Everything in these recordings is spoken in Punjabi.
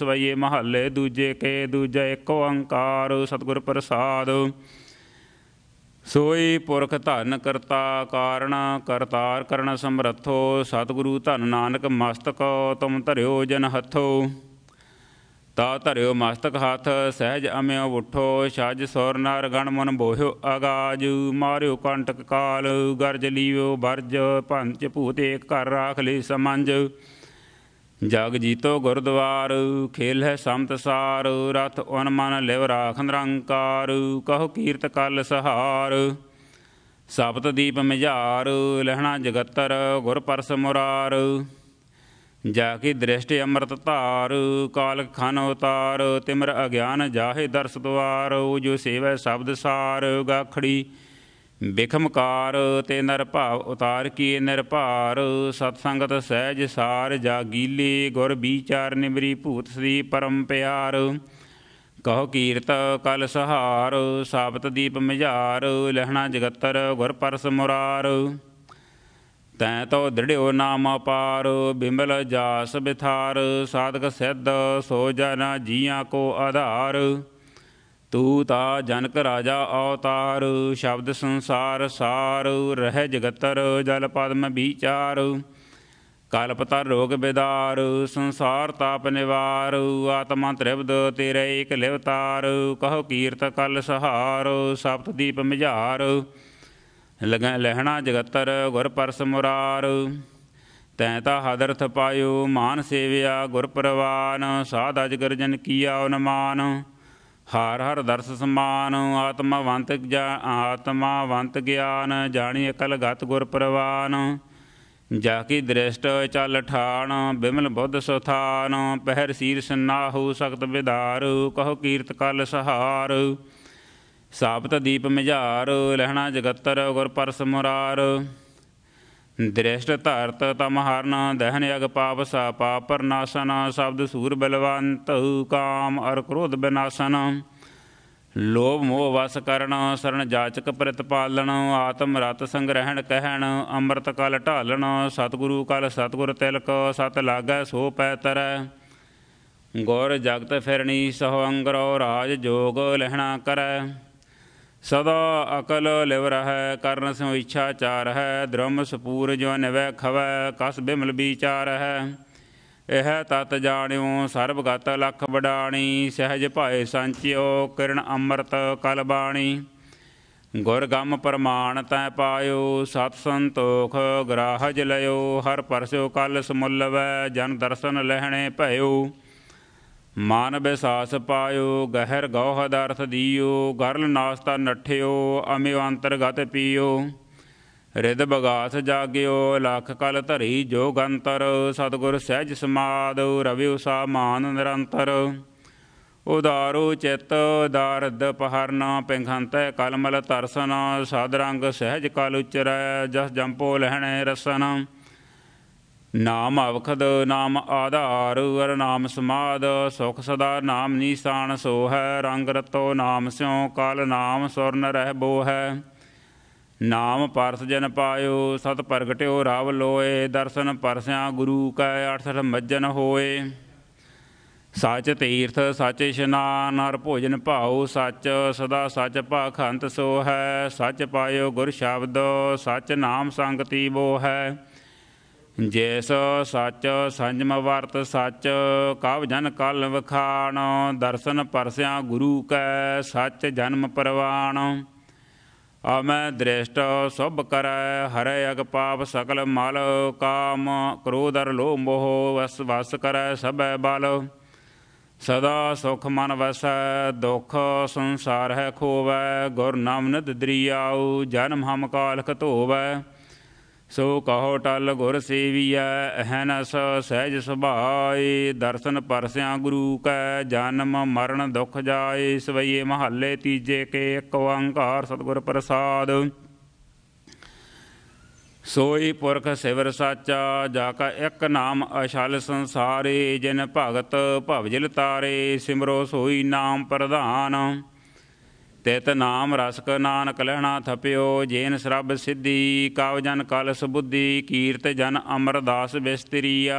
ਸਵਈਏ ਮਹੱਲੇ ਦੂਜੇ ਕੇ ਦੂਜਾ ਇੱਕ ਓੰਕਾਰ ਸਤਿਗੁਰ ਪ੍ਰਸਾਦ ਸੋਈ ਪੁਰਖ ਧਨ ਕਰਤਾ ਕਾਰਣਾ ਕਰਤਾਰ ਕਰਨ ਸਮਰੱਥੋ ਸਤਿਗੁਰੂ ਧਨ ਨਾਨਕ ਮਸਤਕ ਤੁਮ ਧਰਿਓ ਜਨ ਹੱਥੋ ਤਾ ਧਰਿਓ ਮਸਤਕ ਹੱਥ ਸਹਿਜ ਅਮਿਓ ਉਠੋ ਛਜ ਸੋਰ ਨਾਰ ਗਣ ਮਨ ਬੋਹਿਓ ਆਗਾਜ ਮਾਰਿਓ ਕੰਟਕ ਕਾਲ ਗਰਜ ਲੀਓ ਵਰਜ ਪੰਚ ਭੂਤ ਏਕ ਘਰ ਰਾਖ ਲਈ ਸਮੰਜ ਜਗ ਜੀਤੋ ਗੁਰਦੁਆਰ ਖੇਲ ਹੈ ਸੰਤ ਸਾਰ ਰਥ ਉਨ ਮਨ ਲਿਵ ਰਾਖ ਨਿਰੰਕਾਰ ਕਹੋ ਕੀਰਤ ਕਲ ਸਹਾਰ ਸਬਤ ਦੀਪ ਮਝਾਰ ਲਹਿਣਾ ਜਗਤਰ ਗੁਰ ਪਰਸ ਮੁਰਾਰ ਜਾ ਕੀ ਦ੍ਰਿਸ਼ਟ ਅੰਮ੍ਰਿਤ ਧਾਰ ਕਾਲ ਖਨ ਉਤਾਰ ਤਿਮਰ ਅਗਿਆਨ ਜਾਹੇ ਦਰਸ ਦਵਾਰ ਜੋ ਸੇਵੈ ਸ਼ਬਦ ਸਾਰ ਗਾਖੜੀ ਬਿਖਮਕਾਰ ਤੇ ਨਰਭਾਵ ਉਤਾਰ ਕੀਏ ਨਿਰਭਾਰ ਸਤ ਸੰਗਤ ਸਹਿਜ ਸਾਰ ਜਾਗੀਲੇ ਗੁਰ ਵਿਚਾਰ ਨਿਮਰੀ ਭੂਤ ਸ੍ਰੀ ਪਰਮ ਪਿਆਰ ਕਹੋ ਕੀਰਤ ਕਲ ਸਹਾਰ ਸਾਬਤ ਦੀਪ ਮਝਾਰ ਲਹਿਣਾ ਜਗਤਰ ਗੁਰ ਪਰਸ ਮੁਰਾਰ ਤੈ ਤੋ ਦ੍ਰਿੜਿਓ ਨਾਮ ਅਪਾਰ ਬਿਮਲ ਜਾਸ ਬਿਥਾਰ ਸਾਧਕ ਸਿੱਧ ਸੋ ਜਨਾ ਜੀਆਂ ਕੋ ਆਧਾਰ ਤੂ ਤਾ ਜਨਕ ਰਾਜਾ ਅਵਤਾਰ ਸ਼ਬਦ ਸੰਸਾਰ ਸਾਰ ਰਹਿ ਜਗਤਰ ਜਲ ਪਦਮ ਵਿਚਾਰ ਕਲਪਤਰ ਰੋਗ ਬਿਦਾਰ ਸੰਸਾਰ ਤਾਪ ਨਿਵਾਰ ਆਤਮਾ ਤ੍ਰਿਵਦ ਤੇਰੇ ਇਕ ਲਿਵਤਾਰ ਕਹੋ ਕੀਰਤ ਕਲ ਸਹਾਰ ਸਪਤ ਦੀਪ ਮਿਝਾਰ ਲਗਾ ਲਹਿਣਾ ਜਗਤਰ ਗੁਰ ਪਰਸ ਮੁਰਾਰ ਤੈ ਤਾ ਹਦਰਥ ਪਾਇਓ ਮਾਨ ਸੇਵਿਆ ਗੁਰ ਪਰਵਾਨ ਸਾਧ ਅਜ ਗਰਜਨ ਕੀਆ ਅਨਮਾਨ ਹਰ ਹਰ ਦਰਸ ਸਮਾਨ ਜਾ ਆਤਮਾਵੰਤ ਗਿਆਨ ਜਾਣੀ ਅਕਲ ਗਤ ਗੁਰ ਪ੍ਰਵਾਨ ਜਾ ਕੀ ਦ੍ਰਿਸ਼ਟ ਚਲ ਠਾਣ ਬਿਮਲ ਬੁੱਧ ਸੁਥਾਨ ਪਹਿਰ ਨਾ ਹੋ ਸਖਤ ਵਿਦਾਰ ਕਹੋ ਕੀਰਤ ਕਲ ਸਹਾਰ ਸਾਬਤ ਦੀਪ ਮਝਾਰ ਲਹਿਣਾ ਜਗਤਰ ਗੁਰ ਪਰਸ ਮੁਰਾਰ ਦ੍ਰਿਸ਼ਟ ਧਰਤ ਤਮ ਹਰਨ ਦਹਨ ਅਗ ਪਾਪ ਸਾ ਪਾਪਰ ਨਾਸਨ ਸ਼ਬਦ ਸੂਰ ਬਲਵੰਤ ਕਾਮ ਅਰ ਕ੍ਰੋਧ ਬਿਨਾਸਨ ਲੋਭ ਮੋਹ ਵਸ ਕਰਨ ਸਰਣ ਜਾਚਕ ਪ੍ਰਤਪਾਲਣ ਆਤਮ ਰਤ ਸੰਗ੍ਰਹਿਣ ਕਹਿਣ ਅੰਮ੍ਰਿਤ ਕਲ ਢਾਲਣ ਸਤਗੁਰੂ ਕਲ ਸਤਗੁਰ ਤਿਲਕ ਸਤ ਲਾਗੈ ਸੋ ਪੈ ਤਰੈ ਗੁਰ ਜਗਤ ਫਿਰਣੀ ਸਹੁ ਅੰਗਰੋ ਰਾਜ ਜੋਗ ਲਹਿਣਾ ਕਰੈ ਸਦਾ ਅਕਲ ਲਿਵ ਰਹੈ ਕਰਨ ਸੋ ਇੱਛਾ ਚਾਰ ਹੈ ਧਰਮ ਸਪੂਰ ਜੋ ਵੈ ਖਵੈ ਕਸ ਬਿਮਲ ਵਿਚਾਰ ਹੈ ਇਹ ਤਤ ਜਾਣਿਓ ਸਰਬ ਗਤ ਲਖ ਵਡਾਣੀ ਸਹਿਜ ਭਾਏ ਸੰਚਿਓ ਕਿਰਨ ਅੰਮ੍ਰਿਤ ਕਲ ਬਾਣੀ ਗੁਰ ਗਮ ਪਰਮਾਨ ਤੈ ਪਾਇਓ ਸਤ ਸੰਤੋਖ ਗ੍ਰਾਹਜ ਲਿਓ ਹਰ ਪਰਸੋ ਕਲ ਸਮੁੱਲਵੈ ਜਨ ਦਰਸ਼ਨ ਲਹਿਣੇ ਭਇਓ ਮਾਨ ਬਿਸਾਸ ਪਾਇਓ ਗਹਿਰ ਗਉਹ ਹਦਾਰਥ ਦੀਓ ਗਰਲ ਨਾਸਤਾ ਨੱਠਿਓ ਅਮਿਵ ਅੰਤਰਗਤ ਪੀਓ ਰਿਦ ਬਗਾਸ ਜਾਗਿਓ ਲਖ ਕਲ ਧਰੀ ਜੋਗ ਅੰਤਰ ਸਤਗੁਰ ਸਹਿਜ ਸਮਾਦ ਰਵਿਉ ਸਾ ਮਾਨ ਨਿਰੰਤਰ ਉਦਾਰੋ ਚਿਤ ਦਾਰਦ ਪਹਰਨਾ ਪਿੰਘੰਤੈ ਕਲਮਲ ਤਰਸਨ ਸਾਧ ਰੰਗ ਸਹਿਜ ਕਲ ਉਚਰੈ ਜਸ ਜੰਪੋ ਲਹਿਣੇ ਰਸਨ ਨਾਮ ਅਵਖਦ ਨਾਮ ਆਧਾਰ ਅਰ ਨਾਮ ਸਮਾਦ ਸੁਖ ਸਦਾ ਨਾਮ ਨੀਸਾਨ ਸੋ ਹੈ ਰੰਗ ਰਤੋ ਨਾਮ ਸਿਉ ਕਲ ਨਾਮ ਸੁਰਨ ਰਹਿ ਬੋ ਹੈ ਨਾਮ ਪਰਸ ਜਨ ਪਾਇਓ ਸਤ ਪ੍ਰਗਟਿਓ ਰਾਵ ਲੋਏ ਦਰਸ਼ਨ ਪਰਸਿਆ ਗੁਰੂ ਕੈ 68 ਮੱਜਨ ਹੋਏ ਸਾਚ ਤੀਰਥ ਸਚ ਇਸ਼ਨਾਨ ਹਰ ਭੋਜਨ ਭਾਉ ਸਚ ਸਦਾ ਸਚ ਭਾਖੰਤ ਸੋ ਹੈ ਸਚ ਪਾਇਓ ਗੁਰ ਸ਼ਬਦ ਸਚ ਨਾਮ ਸੰਗਤੀ ਬੋ ਹੈ ਸੋ ਸੱਚ ਸੰਜਮ ਵਰਤ ਸੱਚ ਕਵ ਜਨ ਕਲ ਵਖਾਣ ਦਰਸ਼ਨ ਪਰਸਿਆ ਗੁਰੂ ਕੈ ਸੱਚ ਜਨਮ ਪਰਵਾਣ ਆਮੈ ਦ੍ਰਿਸ਼ਟ ਸਭ ਕਰੈ ਹਰੈ ਅਗ ਪਾਪ ਸਕਲ ਮਲ ਕਾਮ ਕ੍ਰੋਧ ਅਰ ਲੋਭ ਮੋਹ ਵਸ ਵਸ ਕਰੈ ਸਭੈ ਬਲ ਸਦਾ ਸੁਖ ਮਨ ਵਸੈ ਦੁਖ ਸੰਸਾਰ ਹੈ ਖੋਵੈ ਗੁਰ ਨਾਮ ਨਿਦ ਦਰੀਆਉ ਜਨਮ ਹਮ ਕਾਲਖ ਧੋਵੈ ਸੋ ਕਹੋ ਟਲ ਗੁਰ ਸੇਵੀਐ ਨ ਨਸ ਸਹਿਜ ਸੁਭਾਏ ਦਰਸ਼ਨ ਪਰਸਿਆ ਗੁਰੂ ਕੈ ਜਨਮ ਮਰਨ ਦੁਖ ਜਾਏ ਸਵਈਏ ਮਹੱਲੇ ਤੀਜੇ ਕੇ ਇੱਕ ਓੰਕਾਰ ਸਤਗੁਰ ਪ੍ਰਸਾਦ ਸੋਈ ਪੁਰਖ ਸਿਵਰ ਸਾਚਾ ਜਾ ਕਾ ਇੱਕ ਨਾਮ ਅਸ਼ਲ ਸੰਸਾਰੇ ਜਿਨ ਭਗਤ ਭਵਜਿਲ ਤਾਰੇ ਸਿਮਰੋ ਸੋਈ ਨਾਮ ਪ੍ਰਧਾਨ ਤੇਤ ਨਾਮ ਰਸਕ ਨਾਨਕ ਲੈਣਾ ਥਪਿਓ ਜੇਨ ਸਰਬ ਸਿੱਧੀ ਕਾਵ ਜਨ ਕਲਸ ਬੁੱਧੀ ਕੀਰਤ ਜਨ ਅਮਰਦਾਸ ਬਿਸਤਰੀਆ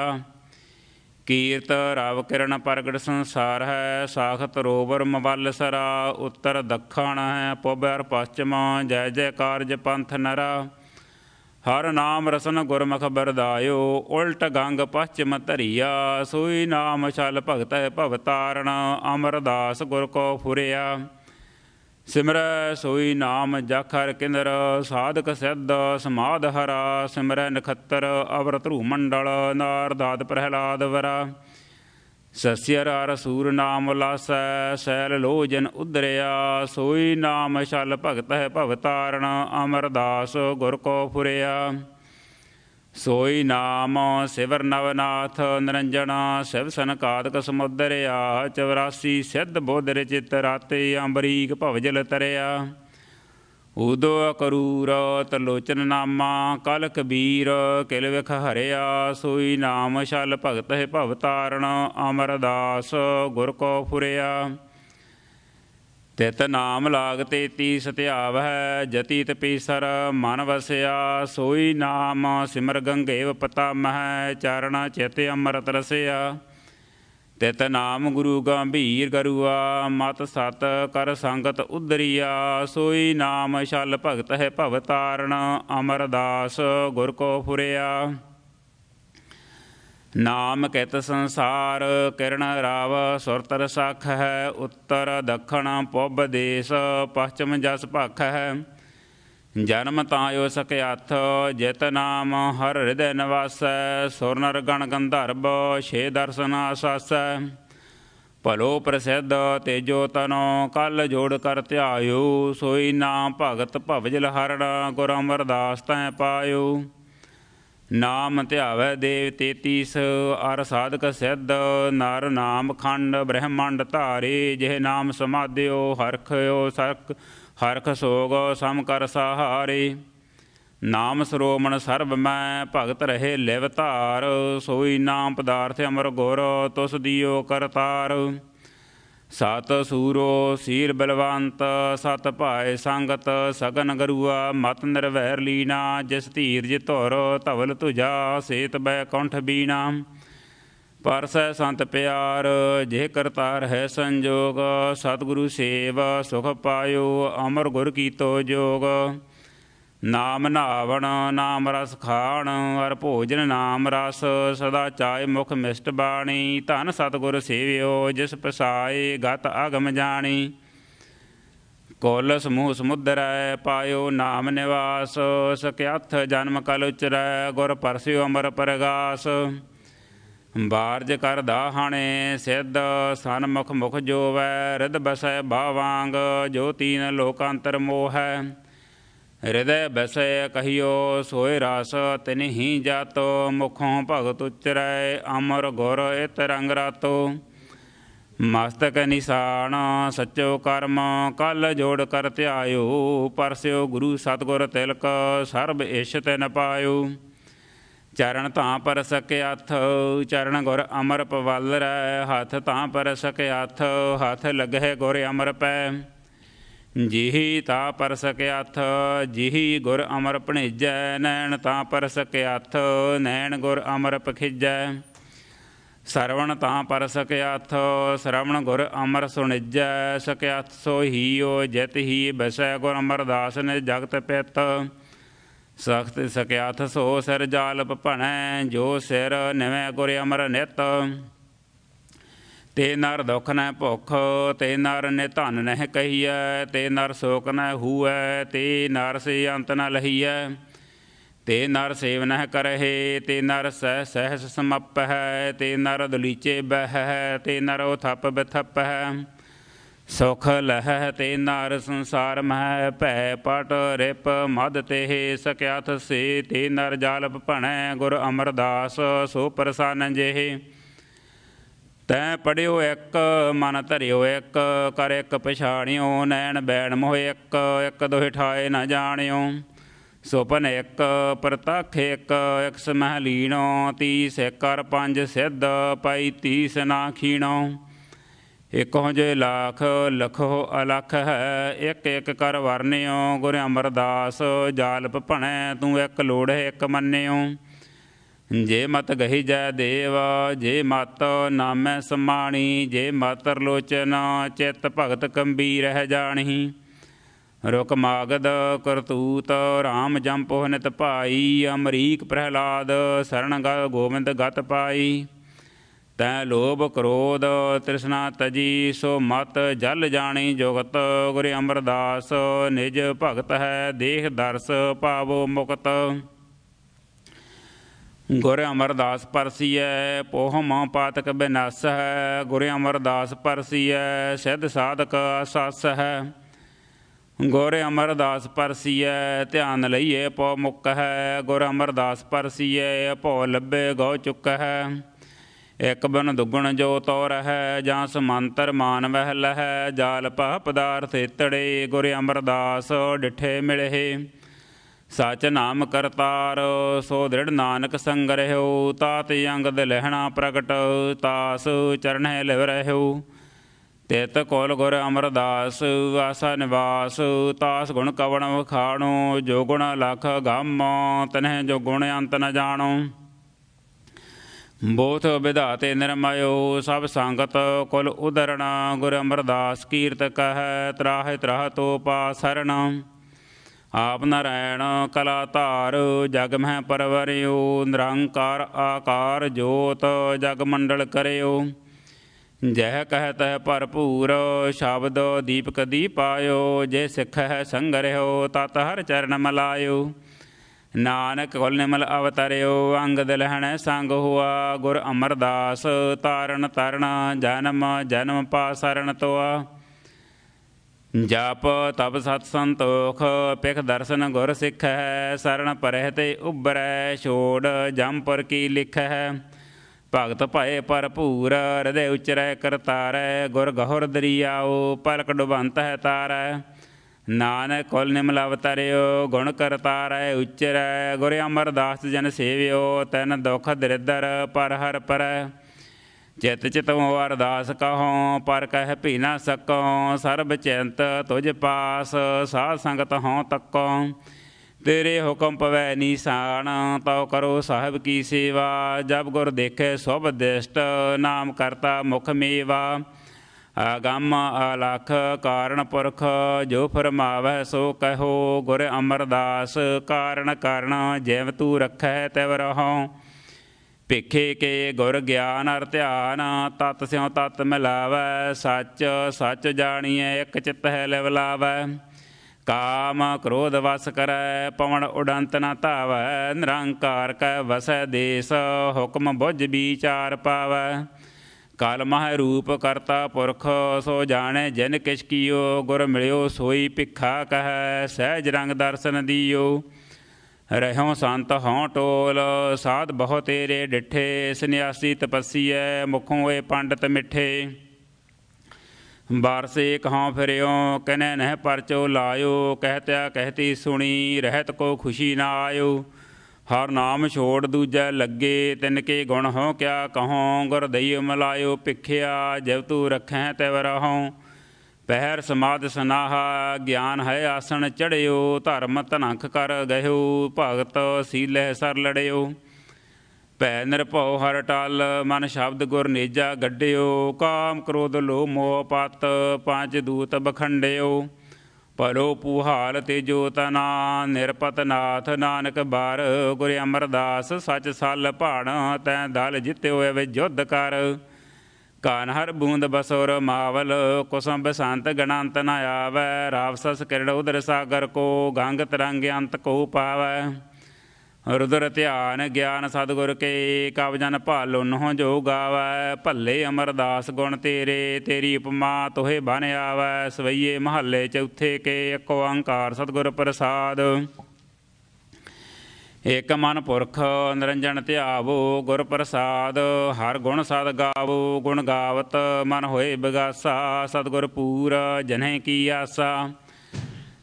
ਕੀਰਤ ਰਵ ਕਿਰਨ ਪ੍ਰਗਟ ਸੰਸਾਰ ਹੈ ਸਾਖਤ ਰੋਵਰ ਮਵਲ ਸਰਾ ਉੱਤਰ ਦੱਖਣ ਹੈ ਅਰ ਪਛਮ ਜੈ ਜੈ ਕਾਰਜ ਪੰਥ ਨਰਾ ਹਰ ਨਾਮ ਰਸਨ ਗੁਰਮਖ ਬਰਦਾਇਓ ਉਲਟ ਗੰਗ ਪਛਮ ਧਰੀਆ ਸੋਈ ਨਾਮ ਛਲ ਭਗਤੈ ਭਵਤਾਰਣ ਅਮਰਦਾਸ ਗੁਰ ਕੋ ਫੁਰਿਆ ਸਿਮਰੈ ਸੋਈ ਨਾਮ ਜਖਰ ਕਿੰਦਰ ਸਾਧਕ ਸਿੱਧ ਸਮਾਧ ਹਰਾ ਸਿਮਰੈ ਨਖੱਤਰ ਅਵਰ ਧਰੂ ਮੰਡਲ ਨਾਰਦਾਦ ਪ੍ਰਹਿਲਾਦ ਵਰਾ ਸਸਿਅਰ ਸੂਰ ਨਾਮ ਲਾਸੈ ਸੈਲ ਲੋਜਨ ਉਦਰਿਆ ਸੋਈ ਨਾਮ ਛਲ ਭਗਤ ਹੈ ਭਵਤਾਰਣ ਅਮਰਦਾਸ ਗੁਰ ਕੋ ਫੁਰਿਆ ਸੋਈ ਨਾਮ ਸਿਵਰ ਨਵਨਾਥ ਨਿਰੰਜਣਾ ਸਿਵ ਸਨਕਾਤਕ ਸਮੁਦਰਿਆ 84 ਸਿੱਧ ਬੋਧ ਰਚਿਤ ਰਾਤੇ ਅੰਬਰੀਕ ਭਵਜਲ ਤਰਿਆ ਉਦੋ ਕਰੂਰ ਤਲੋਚਨ ਨਾਮਾ ਕਲ ਕਬੀਰ ਕਿਲ ਵਿਖ ਹਰਿਆ ਸੋਈ ਨਾਮ ਛਲ ਭਗਤ ਹੈ ਭਵਤਾਰਣ ਅਮਰਦਾਸ ਗੁਰ ਕੋ ਫੁਰਿਆ ਤਿਤ ਨਾਮ ਲਾਗਤੇ ਤੀ ਸਤਿਆਵ ਹੈ ਜਤੀ ਤਪੀਸਰ ਮਨ ਵਸਿਆ ਸੋਈ ਨਾਮ ਸਿਮਰ ਗੰਗੇਵ ਪਤਾ ਮਹਿ ਚਾਰਣਾ ਚਿਤ ਅਮਰਤ ਰਸਿਆ ਤਿਤ ਨਾਮ ਗੁਰੂ ਗੰਭੀਰ ਕਰੂਆ ਮਤ ਸਤ ਕਰ ਸੰਗਤ ਉਦਰੀਆ ਸੋਈ ਨਾਮ ਛਲ ਭਗਤ ਹੈ ਭਵ ਤਾਰਣ ਅਮਰਦਾਸ ਗੁਰ ਕੋ ਫੁਰਿਆ ਨਾਮ ਕਿਤ ਸੰਸਾਰ ਕਿਰਣ ਰਾਵ ਸੁਰਤਰ ਸਖ ਹੈ ਉੱਤਰ ਦੱਖਣ ਪੁੱਬ ਦੇਸ ਪਛਮ ਜਸ ਭਖ ਹੈ ਜਨਮ ਤਾਇਓ ਅਥ ਜਿਤ ਨਾਮ ਹਰ ਹਿਰਦੈ ਨਿਵਾਸੈ ਸੁਰ ਨਰ ਗਣ ਗੰਧਰਬ ਛੇ ਦਰਸ਼ਨ ਆਸਾਸੈ ਭਲੋ ਪ੍ਰਸਿੱਧ ਤੇਜੋ ਤਨੋ ਕਲ ਜੋੜ ਕਰ ਧਿਆਇਓ ਸੋਈ ਨਾਮ ਭਗਤ ਭਵਜਲ ਹਰਣਾ ਗੁਰ ਅਮਰਦਾਸ ਤੈ ਪਾਇਓ ਨਾਮ ਧਿਆਵੈ ਦੇਵ 33 ਅਰ ਸਾਧਕ ਸਿੱਧ ਨਰ ਨਾਮ ਖੰਡ ਬ੍ਰਹਮੰਡ ਧਾਰੇ ਜਿਹ ਨਾਮ ਸਮਾਦਿਓ ਹਰਖਿਓ ਸਰਕ ਹਰਖ ਸੋਗ ਸਮ ਕਰ ਸਹਾਰੇ ਨਾਮ ਸਰੋਮਣ ਸਰਬ ਮੈਂ ਭਗਤ ਰਹੇ ਲਿਵ ਧਾਰ ਸੋਈ ਨਾਮ ਪਦਾਰਥ ਅਮਰ ਗੁਰ ਤੁਸ ਦਿਓ ਕਰਤਾਰ ਸਤ ਸੂਰੋ ਸੀਰ ਬਲਵੰਤ ਸਤ ਭਾਏ ਸੰਗਤ ਸਗਨ ਗਰੂਆ ਮਤ ਨਿਰਵੈਰ ਲੀਨਾ ਜਿਸ ਧੀਰਜ ਧੁਰ ਧਵਲ ਤੁਜਾ ਸੇਤ ਬੈ ਕੰਠ ਬੀਨਾ ਪਰਸੈ ਸੰਤ ਪਿਆਰ ਜੇ ਕਰਤਾਰ ਹੈ ਸੰਜੋਗ ਸਤਿਗੁਰੂ ਸੇਵ ਸੁਖ ਪਾਇਓ ਅਮਰ ਗੁਰ ਕੀਤੋ ਜੋਗ ਨਾਮ ਨਾਵਣ ਨਾਮ ਰਸ ਖਾਣ ਅਰ ਭੋਜਨ ਨਾਮ ਰਸ ਸਦਾ ਚਾਏ ਮੁਖ ਮਿਸ਼ਟ ਬਾਣੀ ਧਨ ਸਤਗੁਰ ਸੇਵਿਓ ਜਿਸ ਪਸਾਏ ਗਤ ਅਗਮ ਜਾਣੀ ਕੋਲ ਸਮੂਹ ਸਮੁਦਰੈ ਪਾਇਓ ਨਾਮ ਨਿਵਾਸ ਸਕਿਆਥ ਜਨਮ ਕਲ ਉਚਰੈ ਗੁਰ ਪਰਸਿਓ ਅਮਰ ਪਰਗਾਸ ਬਾਰਜ ਕਰ ਦਾਹਣੇ ਸਿੱਧ ਸਨ ਮੁਖ ਮੁਖ ਜੋਵੈ ਰਿਦ ਬਸੈ ਬਾਵਾਂਗ ਜੋ ਤੀਨ ਲੋਕਾਂਤਰ ਮੋਹੈ ਹਿਰਦੈ ਬਸੈ ਕਹੀਓ ਸੋਇ ਰਸ ਤਿਨਹੀ ਜਤ ਮੁਖੋਂ ਭਗਤ ਉਚਰੈ ਅਮਰ ਗੁਰ ਇਤ ਰੰਗ ਰਾਤੋ ਮਸਤਕ ਨਿਸ਼ਾਨ ਸਚੋ ਕਰਮ ਕਲ ਜੋੜ ਕਰ ਧਿਆਇਓ ਪਰਸਿਓ ਗੁਰੂ ਸਤਗੁਰ ਤਿਲਕ ਸਰਬ ਇਸ਼ ਤਿਨ ਪਾਇਓ ਚਰਨ ਤਾਂ ਪਰ ਸਕੇ ਅਥ ਚਰਨ ਗੁਰ ਅਮਰ ਪਵਲ ਰਹਿ ਹੱਥ ਤਾਂ ਪਰ ਸਕੇ ਅਥ ਹੱਥ ਲਗਹਿ ਗੁਰ ਅਮਰ ਪੈ ਜਿਹੀ ਤਾ ਪਰਸਕ ਅਥ ਜਿਹੀ ਗੁਰ ਅਮਰ ਭਣਿਜੈ ਨੈਣ ਤਾ ਪਰਸਕ ਅਥ ਨੈਣ ਗੁਰ ਅਮਰ ਪਖਿਜੈ ਸਰਵਣ ਤਾਂ ਪਰ ਸਕਿਆਥ ਸਰਵਣ ਗੁਰ ਅਮਰ ਸੁਣਿਜੈ ਸਕਿਆਥ ਸੋ ਹੀਓ ਜਿਤ ਹੀ ਬਸੈ ਗੁਰ ਅਮਰਦਾਸ ਨੇ ਜਗਤ ਪਿਤ ਸਖਤ ਸਕਿਆਥ ਸੋ ਸਿਰ ਜਾਲ ਭਣੈ ਜੋ ਸਿਰ ਨਿਵੇਂ ਗੁਰ ਅਮਰ ਨਿਤ ਤੇ ਨਰ ਦੁਖ ਨਹਿ ਭੁਖ ਤੇ ਨਰ ਨੇ ਧਨ ਨਹਿ ਕਹੀਐ ਤੇ ਨਰ ਸੋਕ ਨਹਿ ਹੂਐ ਤੇ ਨਰ ਸੇ ਅੰਤ ਨ ਲਹੀਐ ਤੇ ਨਰ ਸੇਵ ਨਹਿ ਕਰਹਿ ਤੇ ਨਰ ਸਹਿ ਸਹਿਸ ਸਮਪਹਿ ਤੇ ਨਰ ਦਲੀਚੇ ਬਹਿ ਤੇ ਨਰ ਉਥਪ ਬਥਪਹਿ ਸੁਖ ਲਹਿ ਤੇ ਨਰ ਸੰਸਾਰ ਮਹਿ ਭੈ ਪਟ ਰਿਪ ਮਦ ਤੇ ਸਕਿਆਥ ਸੇ ਤੇ ਨਰ ਜਾਲਪ ਭਣੈ ਗੁਰ ਅਮਰਦਾਸ ਸੋ ਪ੍ਰਸਾਨ ਜਿਹੇ ਤੈ ਪੜਿਓ ਇੱਕ ਮਨ ਧਰਿਓ ਇੱਕ ਕਰ ਇੱਕ ਪਛਾਣਿਓ ਨੈਣ ਬੈਣ ਮੋਹ ਇੱਕ ਇੱਕ ਦੋਹਿ ਠਾਏ ਨਾ ਜਾਣਿਓ ਸੁਪਨ ਇੱਕ ਪ੍ਰਤਖ ਇੱਕ ਇੱਕ ਸਮਹ ਲੀਣੋ ਤੀਸ ਕਰ ਪੰਜ ਸਿੱਧ ਪਈ ਤੀਸ ਨਾ ਖੀਣੋ ਇਕੋ ਜੇ ਲੱਖ ਲਖੋ ਅਲਖ ਹੈ ਇੱਕ ਇੱਕ ਕਰ ਵਰਨਿਓ ਗੁਰ ਅਮਰਦਾਸ ਜਾਲਪ ਭਣੈ ਤੂੰ ਇੱਕ ਲੋੜ ਇੱਕ ਮੰਨਿਓ ਜੇ ਮਤ ਗਹੀ ਜੈ ਦੇਵ ਜੇ ਮਤ ਨਾਮੈ ਸਮਾਣੀ ਜੇ ਮਾਤਰ ਲੋਚਨ ਚਿਤ ਭਗਤ ਕੰਬੀ ਰਹਿ ਜਾਣਹੀ ਰੁਕ ਮਾਗਦ ਕਰਤੂਤ RAM ਜੰਪੋ ਨਿਤ ਭਾਈ ਅਮਰੀਕ ਪ੍ਰਹਿਲਾਦ ਸਰਣ ਗੋਵਿੰਦ ਗਤ ਪਾਈ ਤੈ ਲੋਭ ਕ੍ਰੋਧ ਤ੍ਰਿਸ਼ਨਾ ਤਜੀ ਸੋ ਮਤ ਜਲ ਜਾਣੀ ਜੁਗਤ ਗੁਰ ਅਮਰਦਾਸ ਨਿਜ ਭਗਤ ਹੈ ਦੇਖ ਦਰਸ ਭਾਵੋ ਮੁਕਤ ਗੁਰ ਅਮਰਦਾਸ ਪਰਸੀਐ ਪੋਹ ਮਾ ਪਾਤਕ ਬਿਨਾਸ ਹੈ ਗੁਰ ਅਮਰਦਾਸ ਪਰਸੀਐ ਸਿੱਧ ਸਾਧਕ ਅਸਸ ਹੈ ਗੁਰ ਅਮਰਦਾਸ ਪਰਸੀਐ ਧਿਆਨ ਲਈਏ ਪੋ ਮੁਕ ਹੈ ਗੁਰ ਅਮਰਦਾਸ ਪਰਸੀਐ ਭੋ ਲੱਭੇ ਗਉ ਚੁੱਕ ਹੈ ਇਕ ਬਨ ਦੁਗਣ ਜੋ ਤੋ ਰਹਿ ਜਾਂ ਸਮੰਤਰ ਮਾਨ ਵਹਿ ਲਹਿ ਜਾਲ ਪਾ ਪਦਾਰਥ ਤੜੇ ਗੁਰ ਅਮਰਦਾਸ ਡਿਠੇ ਮਿਲਹਿ ਸਚ ਨਾਮ ਕਰਤਾਰ ਸੋ ਦ੍ਰਿੜ ਨਾਨਕ ਸੰਗ ਰਹਿਓ ਤਾਤ ਅੰਗਦ ਲਹਿਣਾ ਪ੍ਰਗਟ ਤਾਸ ਚਰਨਹਿ ਲਿਵ ਰਹਿਓ ਤੇਤ ਕੋਲ ਗੁਰ ਅਮਰਦਾਸ ਆਸਾ ਨਿਵਾਸ ਤਾਸ ਗੁਣ ਕਵਣ ਵਖਾਣੋ ਜੋ ਗੁਣ ਲਖ ਗਮ ਤਨਹਿ ਜੋ ਗੁਣ ਅੰਤ ਨ ਜਾਣੋ ਬੋਧ ਵਿਧਾਤੇ ਨਿਰਮਯੋ ਸਭ ਸੰਗਤ ਕੁਲ ਉਦਰਣਾ ਗੁਰ ਅਮਰਦਾਸ ਕੀਰਤ ਕਹੈ ਤਰਾਹਿ ਤਰਾਹ ਤੋ ਪਾਸਰਣਾ ਆਪ ਨਰੈਣ ਕਲਾ ਧਾਰ ਜਗ ਮਹਿ ਪਰਵਰਿਓ ਨਿਰੰਕਾਰ ਆਕਾਰ ਜੋਤ ਜਗ ਮੰਡਲ ਕਰਿਓ ਜਹ ਕਹਿ ਤਹ ਭਰਪੂਰ ਸ਼ਬਦ ਦੀਪਕ ਦੀਪਾਇਓ ਜੇ ਸਿੱਖ ਹੈ ਸੰਗ ਰਹਿਓ ਤਤ ਹਰ ਚਰਨ ਮਲਾਇਓ ਨਾਨਕ ਕੋਲ ਨਿਮਲ ਅਵਤਾਰਿਓ ਅੰਗਦ ਦਲਹਣ ਸੰਗ ਹੁਆ ਗੁਰ ਅਮਰਦਾਸ ਤਾਰਨ ਤਰਣਾ ਜਨਮ ਜਨਮ ਪਾਸਰਨ ਤੋਆ ਜਪ ਤਪ ਸਤ ਸੰਤੋਖ ਪਿਖ ਦਰਸ਼ਨ ਗੁਰ ਸਿੱਖ ਸਰਣ ਪਰਹਿ ਤੇ ਉਬਰੈ ਛੋੜ ਜਮ ਪਰ ਕੀ ਲਿਖ ਭਗਤ ਭਏ ਭਰਪੂਰ ਹਿਰਦੇ ਉਚਰੈ ਕਰਤਾਰੈ ਗੁਰ ਗਹੁਰ ਦਰਿਆਓ ਪਲਕ ਡੁਬੰਤ ਹੈ ਤਾਰੈ ਨਾਨਕ ਕੋਲ ਨਿਮਲ ਅਵਤਾਰਿਓ ਗੁਣ ਕਰਤਾਰੈ ਉਚਰੈ ਗੁਰ ਅਮਰਦਾਸ ਜਨ ਸੇਵਿਓ ਤੈਨ ਦੁਖ ਦਰਿਦਰ ਪਰ ਹਰ ਪਰੈ ਚਿਤ ਚਿਤਉ ਅਰਦਾਸ ਕਹਉ ਪਰ ਕਹਿ ਭੀ ਨਾ ਸਕਉ ਸਰਬ ਚਿੰਤ ਤੁਝ ਪਾਸ ਸਾਧ ਸੰਗਤ ਹਉ ਤੱਕਉ ਤੇਰੇ ਹੁਕਮ ਪਵੈ ਨੀਸਾਨ ਤਉ ਕਰੋ ਸਾਹਿਬ ਕੀ ਸੇਵਾ ਜਬ ਗੁਰ ਦੇਖੇ ਸਭ ਦਿਸ਼ਟ ਨਾਮ ਕਰਤਾ ਮੁਖ ਮੇਵਾ ਆਗਮ ਅਲਖ ਕਾਰਣ ਪੁਰਖ ਜੋ ਫਰਮਾਵੈ ਸੋ ਕਹੋ ਗੁਰ ਅਮਰਦਾਸ ਕਾਰਣ ਕਾਰਣ ਜਿਵ ਤੂ ਰਖੈ ਤਿਵ ਰਹਉ ਪੇਖੇ ਕੇ ਗੁਰ ਗਿਆਨ ਅਰ ਧਿਆਨ ਤਤ ਸਿਉ ਤਤ ਮਿਲਾਵੈ ਸੱਚ ਸੱਚ ਜਾਣੀਐ ਇੱਕ ਚਿਤ ਹੈ ਲਿਵ ਲਾਵੈ ਕਾਮ ਕ੍ਰੋਧ ਵਸ ਕਰੈ ਪਵਨ ਉਡੰਤ ਨਾ ਧਾਵੈ ਨਿਰੰਕਾਰ ਕੈ ਵਸੈ ਦੇਸ ਹੁਕਮ ਬੁਝ ਵਿਚਾਰ ਪਾਵੈ ਕਾਲ ਮਹ ਰੂਪ ਕਰਤਾ ਪੁਰਖ ਸੋ ਜਾਣੈ ਜਿਨ ਕਿਛ ਕੀਓ ਗੁਰ ਮਿਲਿਓ ਸੋਈ ਭਿਖਾ ਕਹੈ ਸਹਿਜ ਰੰਗ ਦਰਸ਼ਨ ਦਿਓ ਰਹਿਉ ਸੰਤ ਹਉ ਟੋਲ ਸਾਧ ਬਹੁ ਤੇਰੇ ਡਿਠੇ ਸੰਿਆਸੀ ਤਪੱਸੀਐ ਮੁਖੋਂ ਏ ਪੰਡਤ ਮਿੱਠੇ ਬਾਰਸੇ ਕਹਾਂ ਫਿਰਿਓ ਕਨੇ ਨਹਿ ਪਰਚੋ ਲਾਇਓ ਕਹਤਿਆ ਕਹਤੀ ਸੁਣੀ ਰਹਿਤ ਕੋ ਖੁਸ਼ੀ ਨਾ ਆਇਓ ਹਰ ਨਾਮ ਛੋੜ ਦੂਜੈ ਲੱਗੇ ਤਿਨ ਕੇ ਗੁਣ ਹੋ ਕਿਆ ਕਹਉ ਗੁਰ ਦਈ ਮਲਾਇਓ ਪਿਖਿਆ ਜਿਵ ਤੂ ਰਖੈ ਤੈ ਵਰਹੁ ਪਹਿਰ ਸਮਾਦ ਸਨਾਹਾ ਗਿਆਨ ਹੈ ਆਸਣ ਚੜਿਓ ਧਰਮ ਤਨਖ ਕਰ ਗਇਓ ਭਗਤ ਸੀਲੇ ਸਰ ਲੜਿਓ ਭੈ ਨਿਰਭਉ ਹਰ ਟਲ ਮਨ ਸ਼ਬਦ ਗੁਰ ਨੇਜਾ ਗੱਡਿਓ ਕਾਮ ਕ੍ਰੋਧ ਲੋਭ ਮੋਹ ਪਤ ਪੰਜ ਦੂਤ ਬਖੰਡਿਓ ਪਰੋ ਪੁਹਾਲ ਜੋ ਤਨਾ ਨਿਰਪਤ ਨਾਥ ਨਾਨਕ ਬਾਰ ਗੁਰ ਅਮਰਦਾਸ ਸਚ ਸਲ ਭਾਣ ਤੈ ਦਲ ਜਿਤਿਓ ਵੇ ਜੁਧ ਕਰ ਕਾਨਹਰ ਬੂੰਦ ਬਸੋਰ ਮਾਵਲ ਕੁਸਮ ਬਸੰਤ ਗਣੰਤ ਨ ਆਵੈ ਰਾਵਸਸ ਕਿਰੜ ਉਦਰ ਸਾਗਰ ਕੋ ਗੰਗ ਤਰੰਗ ਅੰਤ ਕੋ ਪਾਵੈ ਰੁਦਰ ਧਿਆਨ ਗਿਆਨ ਸਤਗੁਰ ਕੇ ਕਬ ਜਨ ਭਾਲੋ ਨਹੁ ਜੋ ਗਾਵੈ ਭੱਲੇ ਅਮਰਦਾਸ ਗੁਣ ਤੇਰੇ ਤੇਰੀ ਉਪਮਾ ਤੋਹੇ ਬਨ ਆਵੈ ਸਵਈਏ ਮਹੱਲੇ ਚੌਥੇ ਕੇ ਇੱਕ ਓੰਕਾਰ ਸਤਗੁਰ ਪ੍ਰਸਾਦ ਏਕ ਮਨ ਪੁਰਖ ਨਿਰੰਜਨ ਧਿਆਵੋ ਗੁਰ ਪ੍ਰਸਾਦ ਹਰ ਗੁਣ ਸਦ ਗਾਵੋ ਗੁਣ ਗਾਵਤ ਮਨ ਹੋਏ ਬਗਾਸਾ ਸਤਗੁਰ ਪੂਰ ਜਨਹਿ ਕੀ ਆਸਾ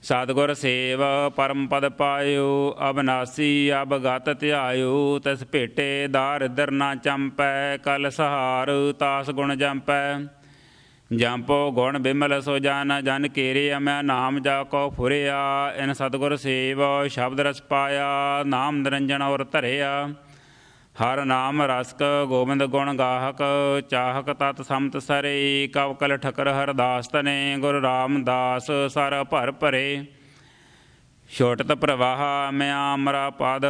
ਸਤਗੁਰ ਸੇਵ ਪਰਮ ਪਦ ਪਾਇਓ ਅਬਨਾਸੀ ਅਬਗਤ ਧਿਆਇਓ ਤਿਸ ਭੇਟੇ ਦਾਰ ਦਰਨਾ ਚੰਪੈ ਕਲ ਸਹਾਰ ਤਾਸ ਗੁਣ ਜੰਪੈ ਜੰਪੋ ਗੁਣ ਬਿਮਲ ਸੋ ਜਾਨ ਜਨ ਕੇਰੇ ਮੈਂ ਨਾਮ ਜਾ ਕੋ ਫੁਰਿਆ ਇਨ ਸਤਗੁਰ ਸੇਵ ਸ਼ਬਦ ਰਸ ਪਾਇਆ ਨਾਮ ਨਿਰੰਜਨ ਔਰ ਧਰਿਆ ਹਰ ਨਾਮ ਰਸਕ ਗੋਬਿੰਦ ਗੁਣ ਗਾਹਕ ਚਾਹਕ ਤਤ ਸੰਤ ਸਰੇ ਕਵਕਲ ਕਲ ਠਕਰ ਹਰਦਾਸ ਤਨੇ ਗੁਰੂ ਰਾਮਦਾਸ ਸਰ ਭਰ ਭਰੇ ਛੋਟਤ ਪ੍ਰਵਾਹ ਮਿਆ ਅਮਰਾ ਪਦ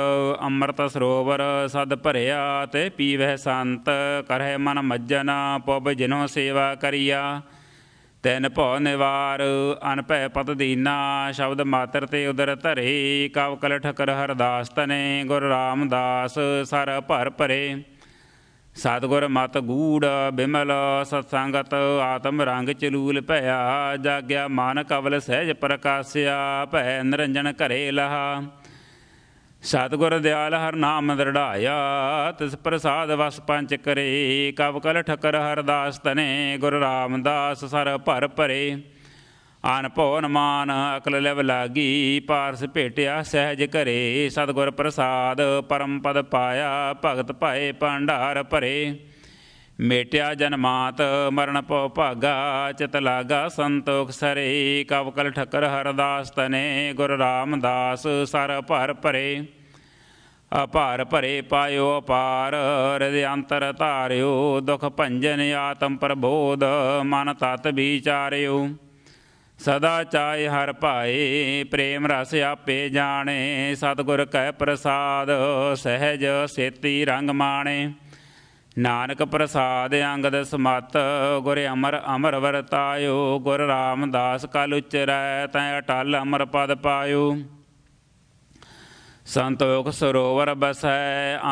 ਅੰਮ੍ਰਿਤ ਸਰੋਵਰ ਸਦ ਭਰਿਆ ਤੇ ਪੀਵਹਿ ਸੰਤ ਕਰਹਿ ਮਨ ਮੱਜਨ ਪਬ ਜਿਨੋ ਸੇਵਾ ਕਰੀਆ ਤੈਨ ਭਉ ਨਿਵਾਰ ਅਨਪੈ ਪਤ ਦੀਨਾ ਸ਼ਬਦ ਮਾਤਰ ਤੇ ਉਦਰ ਧਰੇ ਕਵ ਕਲ ਠਕਰ ਹਰਦਾਸ ਤਨੇ ਗੁਰ ਰਾਮਦਾਸ ਸਰ ਭਰ ਭਰੇ ਸਤਗੁਰ ਮਤ ਗੂੜ ਬਿਮਲ ਸਤਸੰਗਤ ਆਤਮ ਰੰਗ ਚਲੂਲ ਭਇਆ ਜਾਗਿਆ ਮਨ ਕਵਲ ਸਹਿਜ ਪ੍ਰਕਾਸਿਆ ਭੈ ਨਿਰੰਜਨ ਘਰੇ ਲਹਾ ਸਤਗੁਰ ਦਿਆਲ ਹਰ ਨਾਮ ਦਰੜਾਇਆ ਤਿਸ ਪ੍ਰਸਾਦ ਵਸ ਪੰਚ ਕਰੇ ਕਵ ਕਲ ਠਕਰ ਹਰਦਾਸ ਤਨੇ ਗੁਰ ਰਾਮਦਾਸ ਸਰ ਭਰ ਭਰੇ ਅਨਭਉ ਨਮਾਨ ਅਕਲ ਲੈਵ ਲਾਗੀ ਪਾਰਸ ਭੇਟਿਆ ਸਹਿਜ ਘਰੇ ਸਤਗੁਰ ਪ੍ਰਸਾਦ ਪਰਮ ਪਦ ਪਾਇਆ ਭਗਤ ਭਾਏ ਭੰਡਾਰ ਭਰੇ ਮੇਟਿਆ ਜਨਮਾਤ ਮਰਨ ਪਉ ਭਾਗਾ ਚਿਤ ਲਾਗਾ ਸੰਤੋਖ ਸਰੇ ਕਵਕਲ ਠਕਰ ਹਰਦਾਸ ਤਨੇ ਗੁਰ ਰਾਮਦਾਸ ਸਰ ਭਰ ਭਰੇ ਅਪਾਰ ਭਰੇ ਪਾਇਓ ਅਪਾਰ ਹਿਰਦਿ ਅੰਤਰ ਧਾਰਿਓ ਦੁਖ ਭੰਜਨ ਆਤਮ ਪ੍ਰਬੋਧ ਮਨ ਤਤ ਵਿਚਾਰਿਓ ਸਦਾ ਚਾਏ ਹਰ ਭਾਏ ਪ੍ਰੇਮ ਰਸ ਆਪੇ ਜਾਣੇ ਸਤਗੁਰ ਕੈ ਪ੍ਰਸਾਦ ਸਹਿਜ ਸੇਤੀ ਰੰਗ ਮਾਣੇ ਨਾਨਕ ਪ੍ਰਸਾਦ ਅੰਗਦ ਸਮਤ ਗੁਰ ਅਮਰ ਅਮਰ ਵਰਤਾਇਓ ਗੁਰ ਰਾਮਦਾਸ ਕਲ ਉਚਰੈ ਤੈ ਅਟਲ ਅਮਰ ਪਦ ਪਾਇਓ ਸੰਤੋਖ ਸਰੋਵਰ ਬਸੈ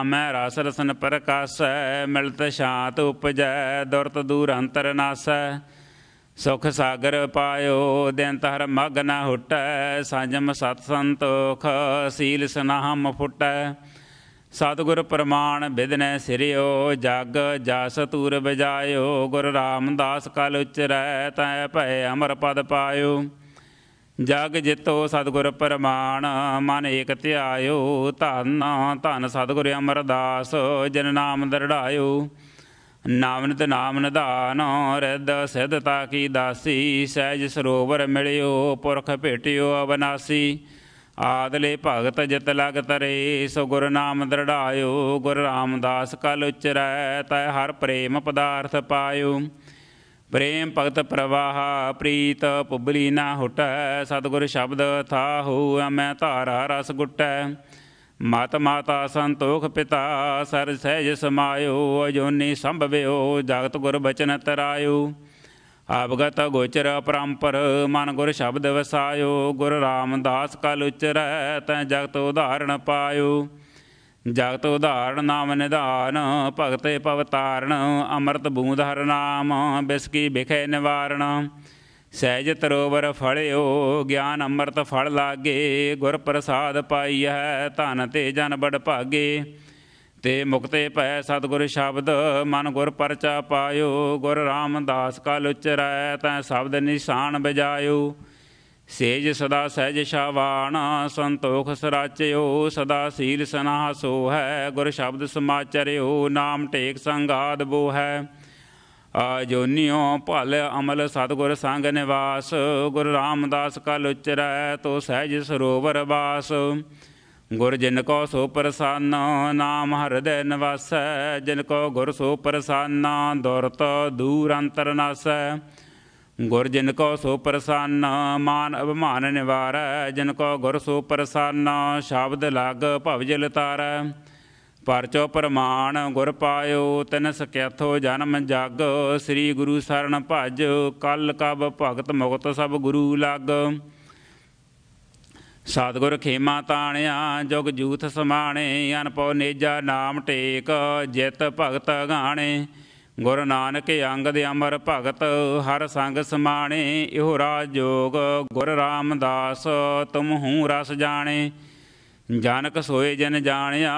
ਅਮੈ ਰਸ ਰਸਨ ਪ੍ਰਕਾਸ਼ੈ ਮਿਲਤ ਸ਼ਾਂਤ ਉਪਜੈ ਦੁਰਤ ਦੂਰ ਅੰਤਰ ਨਾਸੈ ਸੁਖ ਸਾਗਰ ਪਾਇਓ ਦਿਨ ਤਹਰ ਮਗ ਨਾ ਹੁਟੈ ਸੰਜਮ ਸਤ ਸੰਤੋਖ ਸੀਲ ਸਨਾਹਮ ਫੁਟੈ ਸਤਗੁਰ ਪ੍ਰਮਾਣ ਬਿਦਨੈ ਸਿਰਿਓ ਜਗ ਜਸ ਤੂਰ ਬਜਾਇਓ ਗੁਰ ਰਾਮਦਾਸ ਕਲ ਉਚਰੈ ਤੈ ਭੈ ਅਮਰ ਪਦ ਪਾਇਓ ਜਗ ਜਿਤੋ ਸਤਗੁਰ ਪ੍ਰਮਾਣ ਮਨ ਏਕ ਧਿਆਇਓ ਧੰਨ ਧੰਨ ਸਤਗੁਰ ਅਮਰਦਾਸ ਜਨ ਨਾਮ ਦਰੜਾਇਓ ਨਾਮਨਤ ਨਾਮ ਨਿਧਾਨ ਰਿੱਧ ਸਿਧਤਾ ਕੀ ਦਾਸੀ ਸਹਿਜ ਸਰੋਵਰ ਮਿਲਿਓ ਪੁਰਖ ਭੇਟਿਓ ਅਵਨਾਸੀ ਆਦਲੇ ਭਗਤ ਜਿਤ ਲਗ ਤਰੇ ਸੋ ਗੁਰ ਨਾਮ ਦਰੜਾਇਓ ਗੁਰ ਰਾਮਦਾਸ ਕਲ ਉਚਰੈ ਤੈ ਹਰ ਪ੍ਰੇਮ ਪਦਾਰਥ ਪਾਇਓ ਪ੍ਰੇਮ ਭਗਤ ਪ੍ਰਵਾਹ ਪ੍ਰੀਤ ਪੁਬਲੀ ਨਾ ਹਟੈ ਸਤਗੁਰ ਸ਼ਬਦ ਥਾਹੂ ਮੈਂ ਧਾਰਾ ਰਸ ਗੁਟੈ ਮਤ ਮਾਤਾ ਸੰਤੋਖ ਪਿਤਾ ਸਰ ਸਹਿਜ ਸਮਾਇਓ ਅਜੋਨੀ ਸੰਭਵਿਓ ਜਗਤ ਗੁਰ ਬਚਨ ਤਰਾਇਓ ਆਪਗਤ ਗੋਚਰ ਅਪਰੰਪਰ ਮਨ ਗੁਰ ਸ਼ਬਦ ਵਸਾਇਓ ਗੁਰ ਰਾਮਦਾਸ ਕਲ ਉਚਰੈ ਤੈ ਜਗਤ ਉਧਾਰਣ ਪਾਇਓ ਜਗਤ ਉਧਾਰਣ ਨਾਮ ਨਿਧਾਨ ਭਗਤੇ ਪਵਤਾਰਣ ਅੰਮ੍ਰਿਤ ਬੂੰਦ ਹਰ ਨਾਮ ਬਿਸਕੀ ਬਿਖੇ ਨਿਵਾਰਣ ਸਹਿਜ ਤਰੋਵਰ ਫਲਿਓ ਗਿਆਨ ਅੰਮ੍ਰਿਤ ਫਲ ਲਾਗੇ ਗੁਰ ਪ੍ਰਸਾਦ ਪਾਈਐ ਧਨ ਤੇ ਜਨ ਬੜ ਭਾਗੇ ਤੇ ਮੁਕਤੇ ਭੈ ਸਤਿਗੁਰ ਸ਼ਬਦ ਮਨ ਗੁਰ ਪਰਚਾ ਪਾਇਓ ਗੁਰ ਰਾਮਦਾਸ ਕਲ ਉਚਰੈ ਤੈ ਸ਼ਬਦ ਨਿਸ਼ਾਨ ਬਜਾਇਓ ਸੇਜ ਸਦਾ ਸਹਿਜ ਸ਼ਾਵਾਨ ਸੰਤੋਖ ਸਰਾਚਿਓ ਸਦਾ ਸੀਲ ਸਨਾਹ ਸੋ ਹੈ ਗੁਰ ਸ਼ਬਦ ਸਮਾਚਰਿਓ ਨਾਮ ਟੇਕ ਸੰਗਾਦ ਬੋਹੈ ਆਜੋਨਿਓ ਭਲ ਅਮਲ ਸਤਗੁਰ ਸੰਗ ਨਿਵਾਸ ਗੁਰ ਰਾਮਦਾਸ ਕਲ ਉਚਰੈ ਤੋ ਸਹਿਜ ਸਰੋਵਰ ਵਾਸ ਗੁਰ ਜਿਨ ਕੋ ਸੋ ਪ੍ਰਸੰਨ ਨਾਮ ਹਰਦੈ ਨਿਵਾਸੈ ਜਿਨ ਕੋ ਗੁਰ ਸੋ ਪ੍ਰਸੰਨ ਦੁਰਤ ਦੂਰ ਅੰਤਰ ਨਾਸੈ ਗੁਰ ਜਿਨ ਕੋ ਸੋ ਪ੍ਰਸੰਨ ਮਾਨ ਅਭਿਮਾਨ ਨਿਵਾਰੈ ਜਿਨ ਕੋ ਗੁਰ ਸੋ ਪ੍ਰਸੰਨ ਸ਼ਬਦ ਲਗ ਭਵਜਲ ਤਾਰੈ ਪਰਚੋ ਪਰਮਾਨ ਗੁਰ ਪਾਇਓ ਤਿਨ ਸਕਿਆਥੋ ਜਨਮ ਜਗ ਸ੍ਰੀ ਗੁਰੂ ਸਰਣ ਭਜ ਕਲ ਕਬ ਭਗਤ ਮੁਕਤ ਸਭ ਗੁਰੂ ਲਗ ਸਤਗੁਰ ਖੇਮਾ ਤਾਣਿਆ ਜੁਗ ਜੂਥ ਸਮਾਣੇ ਅਨਪਉ ਨੇਜਾ ਨਾਮ ਟੇਕ ਜਿਤ ਭਗਤ ਗਾਣੇ ਗੁਰ ਨਾਨਕ ਅੰਗ ਦੇ ਅਮਰ ਭਗਤ ਹਰ ਸੰਗ ਸਮਾਣੇ ਇਹੋ ਰਾਜ ਜੋਗ ਗੁਰ ਰਾਮਦਾਸ ਤੁਮ ਹੂੰ ਰਸ ਜਾਣੇ ਜਾਨਕ ਸੋਏ ਜਨ ਜਾਣਿਆ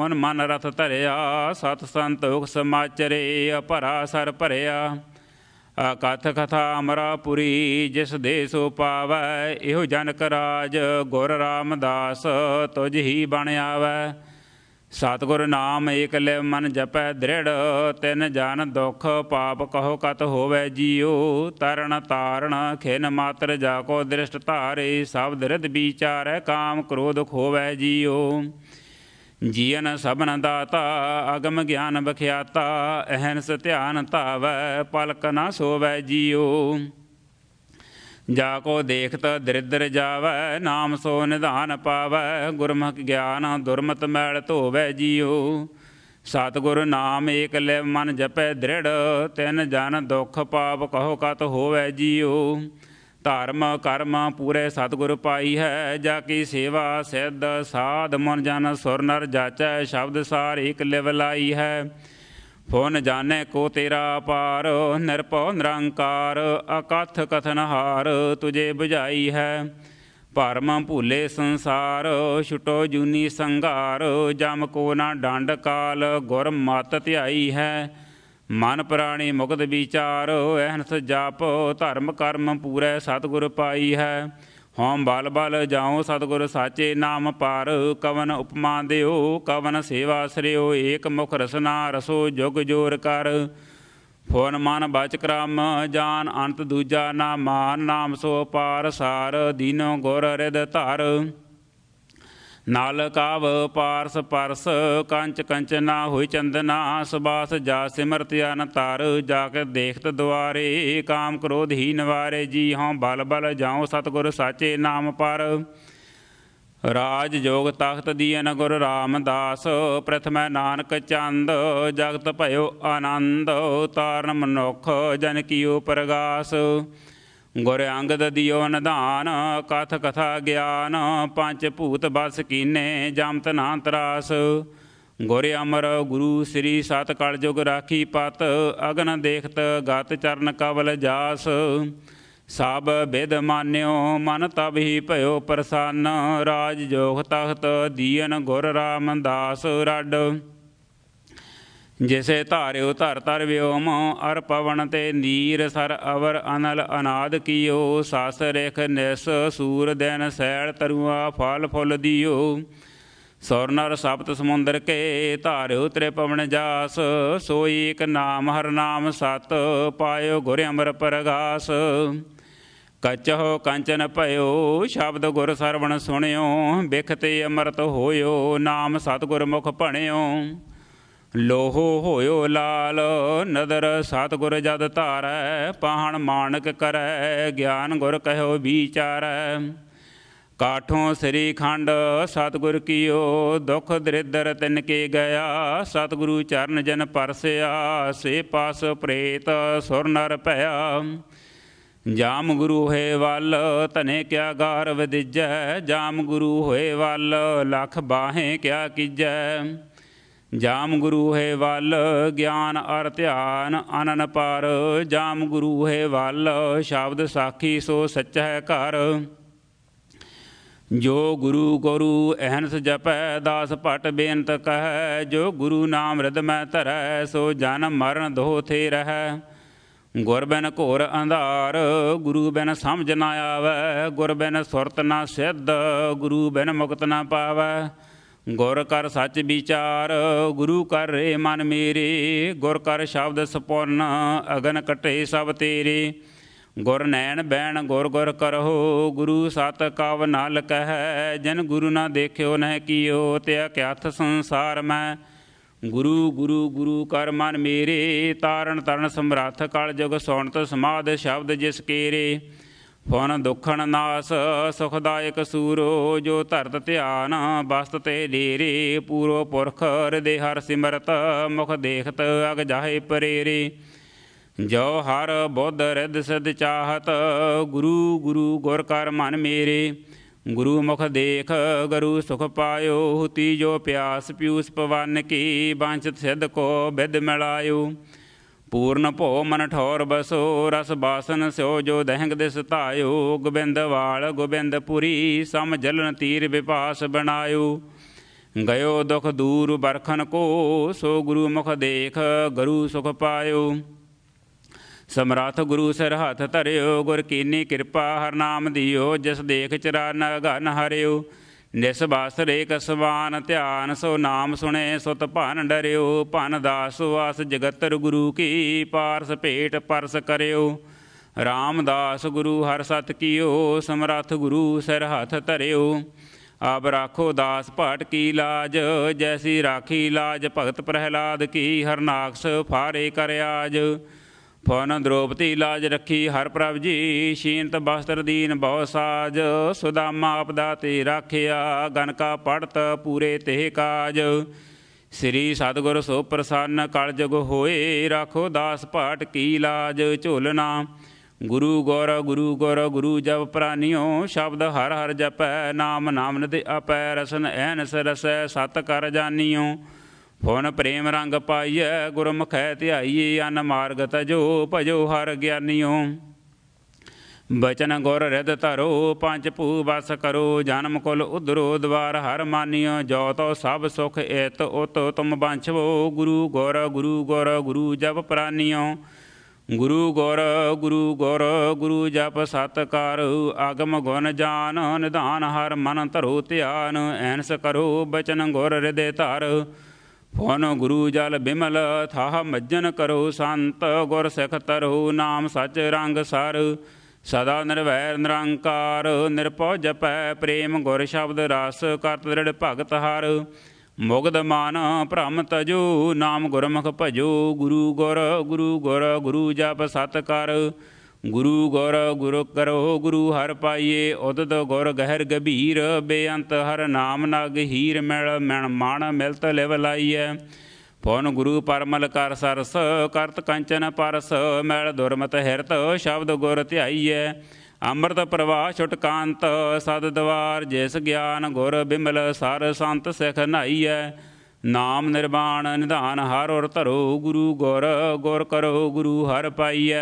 ਓਨ ਮਨ ਰਥ ਧਰਿਆ ਸਤ ਸੰਤ ਉਖ ਸਮਾਚਰੇ ਅਪਰਾ ਸਰ ਭਰਿਆ ਅਕਥ ਕਥਾ ਅਮਰਾਪੁਰੀ ਜਿਸ ਦੇ ਸੋ ਪਾਵੈ ਇਹੋ ਜਨਕ ਰਾਜ ਗੁਰ ਰਾਮਦਾਸ ਤੁਝ ਹੀ ਬਣ ਆਵੈ ਸਤਗੁਰ ਨਾਮ ਏਕਲੇ ਮਨ ਜਪੈ ਦ੍ਰਿੜ ਤਿਨ ਜਨ ਦੁਖ ਪਾਪ ਕਹੋ ਕਤ ਹੋਵੇ ਜੀਉ ਤਰਨ ਤਾਰਣ ਖਿਨ ਮਾਤਰ ਜਾ ਕੋ ਦ੍ਰਿਸ਼ਟ ਧਾਰੇ ਸਬਦ ਦ੍ਰਿਦ ਵਿਚਾਰੈ ਕਾਮ ਕ੍ਰੋਧ ਖੋਵੇ ਜੀਉ ਜੀਨ ਸਭਨ ਦਾਤਾ ਅਗਮ ਗਿਆਨ ਬਖਿਆਤਾ ਅਹਨਸ ਧਿਆਨ ਧਾਵੈ ਪਲਕ ਨਾ ਸੋਵੇ ਜੀਉ ਜਾ ਕੋ ਦੇਖਤ ਦਰਿਦਰ ਜਾਵੈ ਨਾਮ ਸੋ ਨਿਧਾਨ ਪਾਵੈ ਗੁਰਮੁਖ ਗਿਆਨ ਦੁਰਮਤ ਮੈਲ ਧੋਵੈ ਜੀਉ ਸਤਗੁਰ ਨਾਮ ਏਕ ਲੈ ਮਨ ਜਪੈ ਦ੍ਰਿੜ ਤਿਨ ਜਨ ਦੁਖ ਪਾਪ ਕਹੋ ਕਤ ਹੋਵੈ ਜੀਉ ਧਰਮ ਕਰਮ ਪੂਰੇ ਸਤਗੁਰ ਪਾਈ ਹੈ ਜਾ ਕੀ ਸੇਵਾ ਸਿੱਧ ਸਾਧ ਮਨ ਜਨ ਸੁਰ ਨਰ ਜਾਚੈ ਸ਼ਬਦ ਸਾਰ ਏਕ ਲਿਵ ਲਾਈ ਹੈ ਫੋਨ ਜਾਣੈ ਕੋ ਤੇਰਾ ਅਪਾਰ ਨਿਰਭਉ ਨਿਰੰਕਾਰ ਅਕਥ ਕਥਨ ਹਾਰ ਤੁਝੇ ਬੁਝਾਈ ਹੈ ਭਰਮ ਭੂਲੇ ਸੰਸਾਰ ਛੁਟੋ ਜੂਨੀ ਸੰਘਾਰ ਜਮ ਕੋ ਨਾ ਡੰਡ ਕਾਲ ਗੁਰ ਮਤ ਧਿਆਈ ਹੈ ਮਨ ਪ੍ਰਾਣੀ ਮੁਕਤ ਵਿਚਾਰ ਅਹਨਸ ਜਪ ਧਰਮ ਕਰਮ ਪੂਰੇ ਸਤਿਗੁਰ ਪਾਈ ਹੈ ਹੋਮ ਬਲ ਬਲ ਜਾਉ ਸਤਗੁਰ ਸਾਚੇ ਨਾਮ ਪਾਰ ਕਵਨ ਉਪਮਾ ਦਿਓ ਕਵਨ ਸੇਵਾ ਸਰਿਓ ਏਕ ਮੁਖ ਰਸਨਾ ਰਸੋ ਜੁਗ ਜੋਰ ਕਰ ਫੋਨ ਮਨ ਬਚ ਕ੍ਰਮ ਜਾਨ ਅੰਤ ਦੂਜਾ ਨਾ ਮਾਨ ਨਾਮ ਸੋ ਪਾਰ ਸਾਰ ਦੀਨੋ ਗੁਰ ਰਿਦ ਧਰ ਨਾਲ ਕਾਵ ਪਾਰਸ ਪਰਸ ਕੰਚ ਕੰਚਨਾ ਹੋਈ ਚੰਦਨਾ ਸੁਬਾਸ ਜਾ ਸਿਮਰਤ ਅਨਤਾਰ ਜਾ ਕੇ ਦੇਖਤ ਦੁਆਰੇ ਕਾਮ ਕ੍ਰੋਧ ਹੀ ਨਵਾਰੇ ਜੀ ਹਉ ਬਲ ਬਲ ਜਾਉ ਸਤਗੁਰ ਸਾਚੇ ਨਾਮ ਪਰ ਰਾਜ ਜੋਗ ਤਖਤ ਦੀਨ ਗੁਰ ਰਾਮਦਾਸ ਪ੍ਰਥਮੈ ਨਾਨਕ ਚੰਦ ਜਗਤ ਭਇਓ ਆਨੰਦ ਤਾਰਨ ਮਨੁਖ ਜਨ ਕੀਓ ਪ੍ਰਗਾਸ ਗੁਰ ਅੰਗ ਦਦਿਓ ਨਿਧਾਨ ਕਥ ਕਥਾ ਗਿਆਨ ਪੰਜ ਭੂਤ ਬਸ ਕੀਨੇ ਜਮਤ ਨਾ ਤਰਾਸ ਗੁਰ ਅਮਰ ਗੁਰੂ ਸ੍ਰੀ ਸਤ ਕਲ ਜੁਗ ਰਾਖੀ ਪਤ ਅਗਨ ਦੇਖਤ ਗਤ ਚਰਨ ਕਵਲ ਜਾਸ ਸਭ ਬਿਦ ਮਾਨਿਓ ਮਨ ਤਬ ਹੀ ਭਇਓ ਪ੍ਰਸੰਨ ਰਾਜ ਜੋਗ ਤਖਤ ਦੀਨ ਗੁਰ ਰਾਮਦਾਸ ਰੱਡ ਜਿਸੇ ਧਾਰਿਓ ਧਰ ਧਰ ਵਿਓਮ ਅਰ ਪਵਨ ਤੇ ਨੀਰ ਸਰ ਅਵਰ ਅਨਲ ਅਨਾਦ ਕੀਓ ਸਾਸ ਰਖ ਨਿਸ ਸੂਰ ਦਿਨ ਸੈਲ ਤਰੂਆ ਫਲ ਫੁੱਲ ਦਿਓ ਸੌਰ ਨਰ ਸਪਤ ਸਮੁੰਦਰ ਕੇ ਧਾਰਿਓ ਤ੍ਰਿ ਪਵਨ ਜਾਸ ਸੋਈ ਇਕ ਨਾਮ ਹਰ ਨਾਮ ਸਤ ਪਾਇਓ ਗੁਰ ਅਮਰ ਪਰਗਾਸ ਕਚਹੁ ਕੰਚਨ ਭਇਓ ਸ਼ਬਦ ਗੁਰ ਸਰਵਣ ਸੁਣਿਓ ਬਿਖਤੇ ਅਮਰਤ ਹੋਇਓ ਨਾਮ ਸਤਗੁਰ ਮੁਖ ਭਣਿਓ ਲੋਹੋ ਹੋਇਓ ਲਾਲ ਨਦਰ ਸਤਗੁਰ ਜਦ ਧਾਰੈ ਪਾਹਣ ਮਾਨਕ ਕਰੈ ਗਿਆਨ ਗੁਰ ਕਹਿਓ ਵਿਚਾਰੈ ਕਾਠੋਂ ਸ੍ਰੀ ਖੰਡ ਸਤਗੁਰ ਕੀਓ ਦੁਖ ਦਰਿਦਰ ਤਿਨ ਕੇ ਗਿਆ ਸਤਗੁਰੂ ਚਰਨ ਜਨ ਪਰਸਿਆ ਸੇ ਪਾਸ ਪ੍ਰੇਤ ਸੁਰ ਨਰ ਭਇਆ ਜਾਮ ਗੁਰੂ ਹੈ ਵੱਲ ਤਨੇ ਕਿਆ ਗਾਰਵ ਦਿਜੈ ਜਾਮ ਗੁਰੂ ਹੋਏ ਵੱਲ ਲਖ ਬਾਹੇ ਕਿਆ ਕੀਜੈ ਜਾਮ ਗੁਰੂ ਹੈ ਵੱਲ ਗਿਆਨ ਅਰ ਧਿਆਨ ਅਨਨ ਪਰ ਜਾਮ ਗੁਰੂ ਹੈ ਵੱਲ ਸ਼ਬਦ ਸਾਖੀ ਸੋ ਸੱਚ ਹੈ ਘਰ ਜੋ ਗੁਰੂ ਗੁਰੂ ਅਹੰਸ ਜਪੈ ਦਾਸ ਪਟ ਬੇਨਤ ਕਹੈ ਜੋ ਗੁਰੂ ਨਾਮ ਰਦਮੈ ਧਰੈ ਸੋ ਜਨਮ ਮਰਨ ਦੋਥੇ ਰਹੈ ਗੁਰ ਬਿਨ ਘੋਰ ਅੰਧਾਰ ਗੁਰੂ ਬਿਨ ਸਮਝ ਨਾ ਆਵੈ ਗੁਰ ਬਿਨ ਸੁਰਤ ਨਾ ਸਿੱਧ ਗੁਰੂ ਬਿਨ ਮੁਕਤ ਨਾ ਪਾਵੈ ਗੁਰ ਕਰ ਸੱਚ ਵਿਚਾਰ ਗੁਰੂ ਕਰ ਰੇ ਮਨ ਮੇਰੇ ਗੁਰ ਕਰ ਸ਼ਬਦ ਸਪੁਰਨ ਅਗਨ ਕਟੇ ਸਭ ਤੇਰੇ ਗੁਰ ਨੈਣ ਬੈਣ ਗੁਰ ਗੁਰ ਕਰਹੁ ਗੁਰੂ ਸਤ ਕਵ ਨਾਲ ਕਹੈ ਜਨ ਗੁਰੂ ਨਾ ਦੇਖਿਓ ਨਹਿ ਕੀਓ ਤੇ ਅਕਿਆਥ ਸੰਸਾਰ ਮੈਂ ਗੁਰੂ ਗੁਰੂ ਗੁਰੂ ਕਰ ਮਨ ਮੇਰੇ ਤਾਰਨ ਤਰਨ ਸਮਰੱਥ ਕਲ ਜੁਗ ਸੋਣਤ ਸਮਾਦ ਸ਼ਬਦ ਜਿਸ ਕੇਰੇ ਫੁਨ ਦੁਖਣ ਨਾਸ ਸੁਖਦਾਇਕ ਸੂਰੋ ਜੋ ਧਰਤ ਧਿਆਨ ਬਸਤ ਤੇ ਲੀਰੇ ਪੂਰੋ ਪੁਰਖ ਹਰਦੇ ਹਰ ਸਿਮਰਤ ਮੁਖ ਦੇਖਤ ਅਗ ਜਾਹੇ ਪਰੇਰੀ ਜੋ ਹਰ ਬੁੱਧ ਰਿਦ ਸਦ ਚਾਹਤ ਗੁਰੂ ਗੁਰੂ ਗੁਰ ਕਰ ਮਨ ਮੇਰੇ ਗੁਰੂ ਮੁਖ ਦੇਖ ਗੁਰੂ ਸੁਖ ਪਾਇਓ ਹੁਤੀ ਜੋ ਪਿਆਸ ਪਿਉਸ ਪਵਨ ਕੀ ਬਾਂਛਤ ਸਿਧ ਕੋ ਬਿਦ ਮਿਲਾਇਓ ਪੂਰਨ ਭੋ ਮਨ ਠੌਰ ਬਸੋ ਰਸ ਬਾਸਨ ਸਿਓ ਜੋ ਦਹੰਗ ਦਿਸ ਧਾਇਓ ਗੋਬਿੰਦ ਵਾਲ ਗੋਬਿੰਦਪੁਰੀ ਸਮ ਜਲਨ ਤੀਰ ਵਿਪਾਸ ਬਣਾਇਓ ਗਇਓ ਦੁਖ ਦੂਰ ਬਰਖਨ ਕੋ ਸੋ ਗੁਰੂ ਮੁਖ ਦੇਖ ਗਰੂ ਸੁਖ ਪਾਇਓ ਸਮਰਾਥ ਗੁਰੂ ਸਰ ਹੱਥ ਧਰਿਓ ਗੁਰ ਕੀਨੀ ਕਿਰਪਾ ਹਰਨਾਮ ਦਿਓ ਜਿਸ ਦੇਖ ਚਰਨ ਅਗਨ ਹਰਿਓ ਬਾਸ ਰੇਕ ਸਵਾਨ ਧਿਆਨ ਸੋ ਨਾਮ ਸੁਣੇ ਸੁਤ ਭਨ ਡਰਿਓ ਭਨ ਦਾਸ ਵਾਸ ਜਗਤਰ ਗੁਰੂ ਕੀ ਪਾਰਸ ਭੇਟ ਪਰਸ ਕਰਿਓ ਰਾਮਦਾਸ ਗੁਰੂ ਹਰ ਸਤ ਕੀਓ ਸਮਰੱਥ ਗੁਰੂ ਸਿਰ ਹੱਥ ਧਰਿਓ ਆਪ ਰਾਖੋ ਦਾਸ ਭਾਟ ਕੀ ਲਾਜ ਜੈਸੀ ਰਾਖੀ ਲਾਜ ਭਗਤ ਪ੍ਰਹਿਲਾਦ ਕੀ ਹਰਨਾਕਸ ਫਾਰੇ ਕਰਿਆਜ ਫੋਨ ਦ੍ਰੋਪਤੀ ਲਾਜ ਰੱਖੀ ਹਰ ਪ੍ਰਭ ਜੀ ਸ਼ੀਨਤ ਬਸਤਰ ਦੀਨ ਬਹੁ ਸਾਜ ਸੁਦਾਮਾ ਆਪਦਾ ਤੇ ਰਾਖਿਆ ਗਨਕਾ ਪੜਤ ਪੂਰੇ ਤੇ ਕਾਜ ਸ੍ਰੀ ਸਤਗੁਰ ਸੋ ਪ੍ਰਸੰਨ ਕਲ ਜਗ ਹੋਏ ਰਾਖੋ ਦਾਸ ਪਾਟ ਕੀ ਲਾਜ ਝੋਲਨਾ ਗੁਰੂ ਗੌਰ ਗੁਰੂ ਗੌਰ ਗੁਰੂ ਜਪ ਪ੍ਰਾਨਿਓ ਸ਼ਬਦ ਹਰ ਹਰ ਜਪੈ ਨਾਮ ਨਾਮਨ ਤੇ ਅਪੈ ਰਸਨ ਐਨ ਸਰਸੈ ਸਤ ਕਰ ਜਾਨੀਓ ਫੋਨ ਪ੍ਰੇਮ ਰੰਗ ਪਾਈਐ ਗੁਰਮੁਖੈ ਧਿਆਈਐ ਅਨ ਮਾਰਗ ਤਜੋ ਭਜੋ ਹਰ ਗਿਆਨਿਓ ਬਚਨ ਗੁਰ ਰਿਦ ਧਰੋ ਪੰਜ ਭੂ ਬਸ ਕਰੋ ਜਨਮ ਕੁਲ ਉਧਰੋ ਦਵਾਰ ਹਰ ਮਾਨਿਓ ਜੋ ਤੋ ਸਭ ਸੁਖ ਇਤ ਉਤ ਤੁਮ ਬੰਛਵੋ ਗੁਰੂ ਗੁਰ ਗੁਰੂ ਗੁਰ ਗੁਰੂ ਜਪ ਪ੍ਰਾਨਿਓ ਗੁਰੂ ਗੁਰ ਗੁਰੂ ਗੁਰ ਗੁਰੂ ਜਪ ਸਤਕਾਰ ਆਗਮ ਗੁਣ ਜਾਨ ਨਿਧਾਨ ਹਰ ਮਨ ਧਰੋ ਧਿਆਨ ਐਨਸ ਕਰੋ ਬਚਨ ਗੁਰ ਰਿਦੇ ਧਰ ਫੋਨ ਗੁਰੂ ਜਲ ਬਿਮਲ ਥਾਹ ਮੱਜਨ ਕਰੋ ਸੰਤ ਗੁਰ ਸਿਖ ਤਰੋ ਨਾਮ ਸਚ ਰੰਗ ਸਰ ਸਦਾ ਨਿਰਵੈਰ ਨਿਰੰਕਾਰ ਨਿਰਪਉ ਜਪੈ ਪ੍ਰੇਮ ਗੁਰ ਸ਼ਬਦ ਰਸ ਕਰਤ ਦ੍ਰਿੜ ਭਗਤ ਹਰ ਮੁਗਦ ਮਾਨ ਭ੍ਰਮ ਤਜੋ ਨਾਮ ਗੁਰਮੁਖ ਭਜੋ ਗੁਰੂ ਗੁਰ ਗੁਰੂ ਗੁਰ ਗੁਰੂ ਜਪ ਸਤ ਕਰ ਗੁਰੂ ਗੌਰ ਗੁਰੂ ਕਰੋ ਗੁਰੂ ਹਰ ਪਾਈਏ ਉਦਦ ਗੁਰ ਗਹਿਰ ਗਭੀਰ ਬੇਅੰਤ ਹਰ ਨਾਮ ਨਗ ਹੀਰ ਮਿਲ ਮਣ ਮਾਣ ਮਿਲਤ ਲਿਵ ਲਾਈਐ ਪਉਨ ਗੁਰੂ ਪਰਮਲ ਕਰ ਸਰਸ ਕਰਤ ਕੰਚਨ ਪਰਸ ਮੈਲ ਦੁਰਮਤ ਹਿਰਤ ਸ਼ਬਦ ਗੁਰ ਧਿਆਈਐ ਅੰਮ੍ਰਿਤ ਪ੍ਰਵਾਹ ਛਟਕਾਂਤ ਸਦ ਦਵਾਰ ਜਿਸ ਗਿਆਨ ਗੁਰ ਬਿਮਲ ਸਰ ਸੰਤ ਸਿਖ ਨਾਈਐ ਨਾਮ ਨਿਰਵਾਣ ਨਿਧਾਨ ਹਰ ਔਰ ਧਰੋ ਗੁਰੂ ਗੁਰ ਗੁਰ ਕਰੋ ਗੁਰੂ ਹਰ ਪਾਈਐ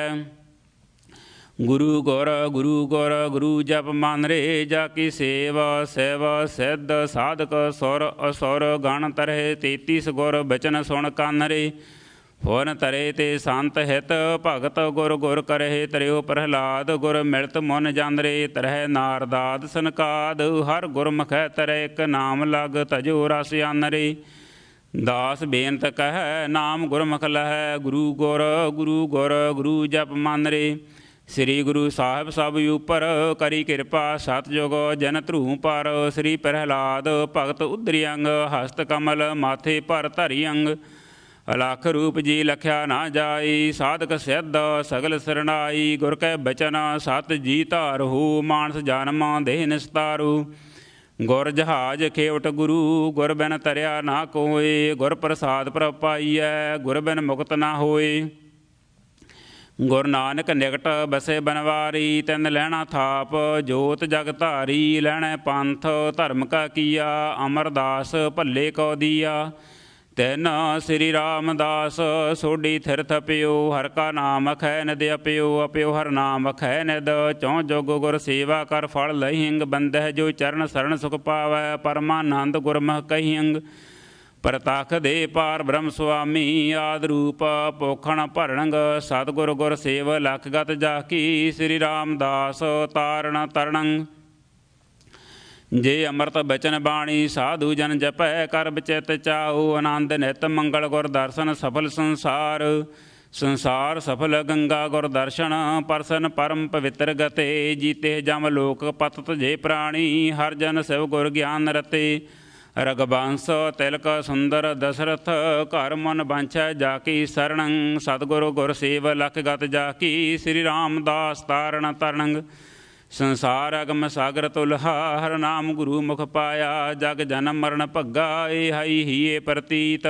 ਗੁਰੂ ਗੁਰ ਗੁਰੂ ਗੁਰ ਗੁਰੂ ਜਪ ਮੰਨ ਰੇ ਜਾ ਕੀ ਸੇਵਾ ਸੇਵਾ ਸਿੱਧ ਸਾਧਕ ਸੁਰ ਅਸੁਰ ਗਣ ਤਰੇ 33 ਗੁਰ ਬਚਨ ਸੁਣ ਕੰਨ ਰੇ ਫੋਨ ਤਰੇ ਤੇ ਸੰਤ ਹਿਤ ਭਗਤ ਗੁਰ ਗੁਰ ਕਰਹਿ ਤਰਿਓ ਪ੍ਰਹਲਾਦ ਗੁਰ ਮਿਲਤ ਮਨ ਰੇ ਤਰਹਿ ਨਾਰਦਾਦ ਸੰਕਾਦ ਹਰ ਗੁਰਮਖੈ ਤਰੇ ਇੱਕ ਨਾਮ ਲਗ ਤਜੋ ਰਸ ਆਨਰੇ ਦਾਸ ਬੇਨਤ ਕਹੈ ਨਾਮ ਗੁਰਮਖ ਲਹੈ ਗੁਰੂ ਗੁਰ ਗੁਰੂ ਗੁਰ ਗੁਰੂ ਜਪ ਮੰਨ ਰੇ ਸ੍ਰੀ ਗੁਰੂ ਸਾਹਿਬ ਸਭ ਉਪਰ ਕਰੀ ਕਿਰਪਾ ਸਤਜੁਗ ਜਨ ਧਰੂ ਪਰ ਸ੍ਰੀ ਪ੍ਰਹਿਲਾਦ ਭਗਤ ਉਦਰੀ ਅੰਗ ਹਸਤ ਕਮਲ ਮਾਥੇ ਪਰ ਧਰੀ ਅੰਗ ਅਲਖ ਰੂਪ ਜੀ ਲਖਿਆ ਨਾ ਜਾਈ ਸਾਧਕ ਸਿੱਧ ਸਗਲ ਸਰਣਾਈ ਗੁਰ ਕੈ ਬਚਨ ਸਤ ਜੀ ਧਾਰਹੁ ਮਾਨਸ ਜਨਮ ਦੇਹ ਨਿਸਤਾਰੂ ਗੁਰ ਜਹਾਜ ਖੇਵਟ ਗੁਰੂ ਗੁਰ ਬਿਨ ਤਰਿਆ ਨਾ ਕੋਏ ਗੁਰ ਪ੍ਰਸਾਦ ਪ੍ਰਪਾਈਐ ਗੁਰ ਬਿਨ ਮੁਕਤ ਨਾ ਹੋਏ ਗੁਰ ਨਾਨਕ ਨਿਕਟ ਬਸੇ ਬਨਵਾਰੀ ਤਿੰਨ ਲੈਣਾ ਥਾਪ ਜੋਤ ਜਗ ਧਾਰੀ ਲੈਣਾ ਪੰਥ ਧਰਮ ਕਾ ਕੀਆ ਅਮਰਦਾਸ ਭੱਲੇ ਕੋ ਦੀਆ ਤੈਨ ਸ੍ਰੀ ਰਾਮਦਾਸ ਸੋਡੀ ਥਿਰ ਥਪਿਓ ਹਰ ਕਾ ਨਾਮ ਖੈ ਨਦ ਅਪਿਓ ਅਪਿਓ ਹਰ ਨਾਮ ਖੈ ਨਦ ਚਉ ਜੋਗ ਗੁਰ ਸੇਵਾ ਕਰ ਫਲ ਲਹਿੰਗ ਬੰਦਹਿ ਜੋ ਚਰਨ ਸਰਣ ਸੁਖ ਪਾਵੈ ਪਰਮਾਨੰਦ ਗੁਰਮੁਖ ਕਹੀਂਗ ਪ੍ਰਤਖ ਦੇ ਪਾਰ ਬ੍ਰਹਮ ਸੁਆਮੀ ਆਦ ਰੂਪ ਪੋਖਣ ਭਰਣੰਗ ਸਤਗੁਰ ਗੁਰ ਸੇਵ ਲਖ ਗਤ ਜਾ ਕੀ ਸ੍ਰੀ ਰਾਮਦਾਸ ਤਾਰਣ ਤਰਣੰ ਜੇ ਅੰਮ੍ਰਿਤ ਬਚਨ ਬਾਣੀ ਸਾਧੂ ਜਨ ਜਪੈ ਕਰ ਬਚਿਤ ਚਾਉ ਆਨੰਦ ਨਿਤ ਮੰਗਲ ਗੁਰ ਦਰਸ਼ਨ ਸਫਲ ਸੰਸਾਰ ਸੰਸਾਰ ਸਫਲ ਗੰਗਾ ਗੁਰ ਦਰਸ਼ਨ ਪਰਸਨ ਪਰਮ ਪਵਿੱਤਰ ਗਤੇ ਜੀਤੇ ਜਮ ਲੋਕ ਪਤਤ ਜੇ ਪ੍ਰਾਣੀ ਹਰ ਜਨ ਸਿਵ ਗੁਰ ਗਿਆਨ ਰਤੇ ਰਗਬਾਂਸ ਤਿਲਕ ਸੁੰਦਰ ਦਸ਼ਰਥ ਘਰ ਮਨ ਬਾਂਛੈ ਜਾ ਕੀ ਸਰਣੰ ਸਤਗੁਰੂ ਗੁਰ ਸੇਵ ਲਖ ਗਤ ਜਾ ਕੀ ਸ੍ਰੀ ਰਾਮਦਾਸ ਤਾਰਣ ਤਰਣੰ ਸੰਸਾਰ ਅਗਮ ਸਾਗਰ ਤੁਲਹਾ ਹਰ ਨਾਮ ਗੁਰੂ ਮੁਖ ਪਾਇਆ ਜਗ ਜਨਮ ਮਰਨ ਭੱਗਾ ਏ ਹਾਈ ਹੀਏ ਪ੍ਰਤੀਤ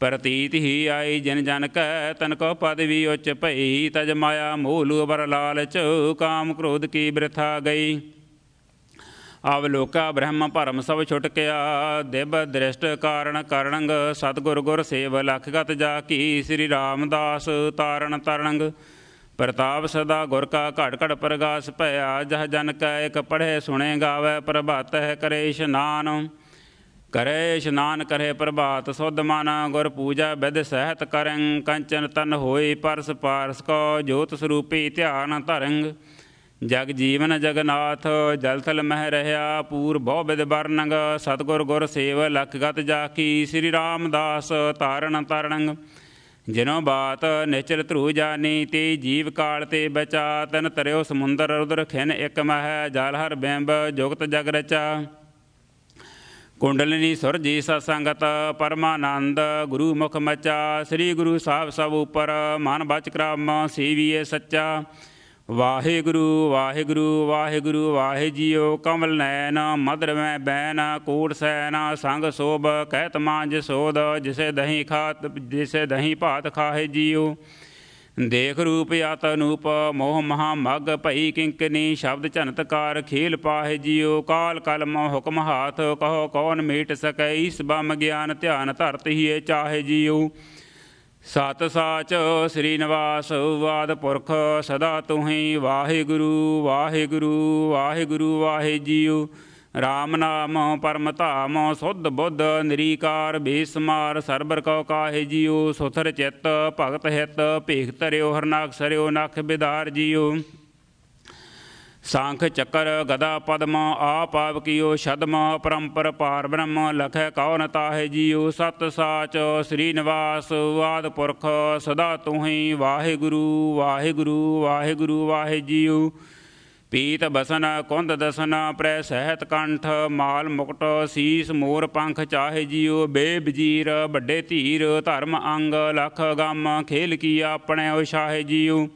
ਪ੍ਰਤੀਤ ਹੀ ਆਈ ਜਨ ਜਨ ਕੈ ਤਨ ਕੋ ਪਦਵੀ ਉੱਚ ਭਈ ਤਜ ਮਾਇਆ ਮੂਲ ਬਰ ਲਾਲਚ ਕਾਮ ਕ੍ਰੋਧ ਕੀ ਬ੍ਰਥਾ ਗਈ ਆਵ ਲੋਕਾ ਬ੍ਰਹਮ ਭਰਮ ਸਭ ਛੁਟਕਿਆ ਦਿਬ ਦ੍ਰਿਸ਼ਟ ਕਾਰਣ ਕਰਣੰਗ ਸਤਗੁਰ ਗੁਰ ਸੇਵ ਲਖ ਗਤ ਜਾ ਕੀ ਸ੍ਰੀ ਰਾਮਦਾਸ ਤਾਰਨ ਤਰਣੰਗ ਪ੍ਰਤਾਪ ਸਦਾ ਗੁਰ ਕਾ ਘੜ ਘੜ ਪ੍ਰਗਾਸ ਭਇਆ ਜਹ ਜਨ ਕੈ ਇਕ ਪੜ੍ਹੇ ਸੁਣੇ ਗਾਵੇ ਪ੍ਰਭਾਤ ਹੈ ਕਰੇ ਇਸ਼ਨਾਨ ਕਰੇ ਇਸ਼ਨਾਨ ਕਰੇ ਪ੍ਰਭਾਤ ਸੁਧ ਮਨ ਗੁਰ ਪੂਜਾ ਬਿਧ ਸਹਿਤ ਕਰੰ ਕੰਚਨ ਤਨ ਹੋਈ ਪਰਸ ਪਾਰਸ ਕੋ ਜੋਤ ਸਰੂਪੀ ਧਿਆਨ ਧਰੰਗ ਜਗ ਜੀਵਨ ਜਗਨਾਥ ਜਲ ਤਲ ਮਹਿ ਰਹਾ ਪੂਰ ਬਹੁ ਬਿਦ ਬਰਨੰਗ ਸਤਗੁਰ ਗੁਰ ਸੇਵ ਲਖ ਗਤ ਜਾ ਕੀ ਸ੍ਰੀ ਰਾਮਦਾਸ ਤਾਰਨ ਤਰਣੰਗ ਜਿਨੋ ਬਾਤ ਨਿਚਲ ਧਰੂ ਜਾਣੀ ਤੇ ਜੀਵ ਕਾਲ ਤੇ ਬਚਾ ਤਨ ਤਰਿਓ ਸਮੁੰਦਰ ਰੁਦਰ ਖਿਨ ਇਕ ਮਹਿ ਜਲ ਹਰ ਬਿੰਬ ਜੁਗਤ ਜਗ ਰਚਾ ਕੁੰਡਲਨੀ ਸੁਰ ਜੀ ਸੰਗਤ ਪਰਮਾਨੰਦ ਗੁਰੂ ਮੁਖ ਮਚਾ ਸ੍ਰੀ ਗੁਰੂ ਸਾਹਿਬ ਸਭ ਉਪਰ ਮਨ ਬਚ ਕਰਾਮ ਸੇਵੀਏ ਸੱਚਾ ਵਾਹਿਗੁਰੂ ਵਾਹਿਗੁਰੂ ਵਾਹਿਗੁਰੂ ਵਾਹਿ ਜੀਓ ਕਮਲ ਨੈਨ ਮਦਰਮੈ ਬੈਨ ਕੋਟ ਸੈਨ ਸੰਗ ਸੋਭ ਕਹਿਤ ਮਾਂਜ ਸੋਦ ਜਿਸੇ ਦਹੀਂ ਖਾਤ ਜਿਸੇ ਦਹੀਂ ਭਾਤ ਖਾਹੇ ਜੀਓ ਦੇਖ ਰੂਪ ਆਤ ਅਨੂਪ ਮੋਹ ਮਹਾ ਮਗ ਭਈ ਕਿੰਕਨੀ ਸ਼ਬਦ ਝਨਤਕਾਰ ਖੇਲ ਪਾਹੇ ਜੀਓ ਕਾਲ ਕਲਮ ਹੁਕਮ ਹਾਥ ਕਹੋ ਕੌਣ ਮੀਟ ਸਕੈ ਇਸ ਬਮ ਗਿਆਨ ਧਿਆਨ ਧਰਤ ਹੀ ਚਾਹੇ ਜੀਓ ਸਤ ਸਾਚ ਸ੍ਰੀ ਨਿਵਾਸ ਵਾਦ ਪੁਰਖ ਸਦਾ ਤੁਹੀ ਵਾਹਿਗੁਰੂ ਵਾਹਿਗੁਰੂ ਵਾਹਿਗੁਰੂ ਵਾਹਿ ਜੀਉ RAM ਨਾਮ ਪਰਮ ਧਾਮ ਸੁਧ ਬੁੱਧ ਨਿਰੀਕਾਰ ਬੇਸਮਾਰ ਸਰਬਰ ਕਉ ਕਾਹੇ ਜੀਉ ਸੁਥਰ ਚਿੱਤ ਭਗਤ ਹਿਤ ਭੇਖ ਤਰਿਓ ਹਰਨਾਖ ਸਰਿਓ ਨਖ ਬਿਦਾਰ ਜੀਉ ਸਾਂਖ ਚੱਕਰ ਗਦਾ ਪਦਮ ਆਪ ਆਪ ਕੀਓ ਛਦਮ ਪਰੰਪਰ ਪਾਰ ਬ੍ਰਹਮ ਲਖੈ ਕੌਨ ਤਾਹੇ ਜੀਉ ਸਤ ਸਾਚ ਸ੍ਰੀ ਨਿਵਾਸ ਆਦ ਪੁਰਖ ਸਦਾ ਤੁਹੀ ਵਾਹਿਗੁਰੂ ਵਾਹਿਗੁਰੂ ਵਾਹਿਗੁਰੂ ਵਾਹਿ ਜੀਉ ਪੀਤ ਬਸਨ ਕੁੰਦ ਦਸਨ ਪ੍ਰੈ ਸਹਿਤ ਕੰਠ ਮਾਲ ਮੁਕਟ ਸੀਸ ਮੋਰ ਪੰਖ ਚਾਹੇ ਜੀਉ ਬੇਬਜੀਰ ਵੱਡੇ ਧੀਰ ਧਰਮ ਅੰਗ ਲਖ ਗੰਮ ਖੇਲ ਕੀ ਆਪਣੇ ਉਸ਼ਾਹੇ ਜੀਉ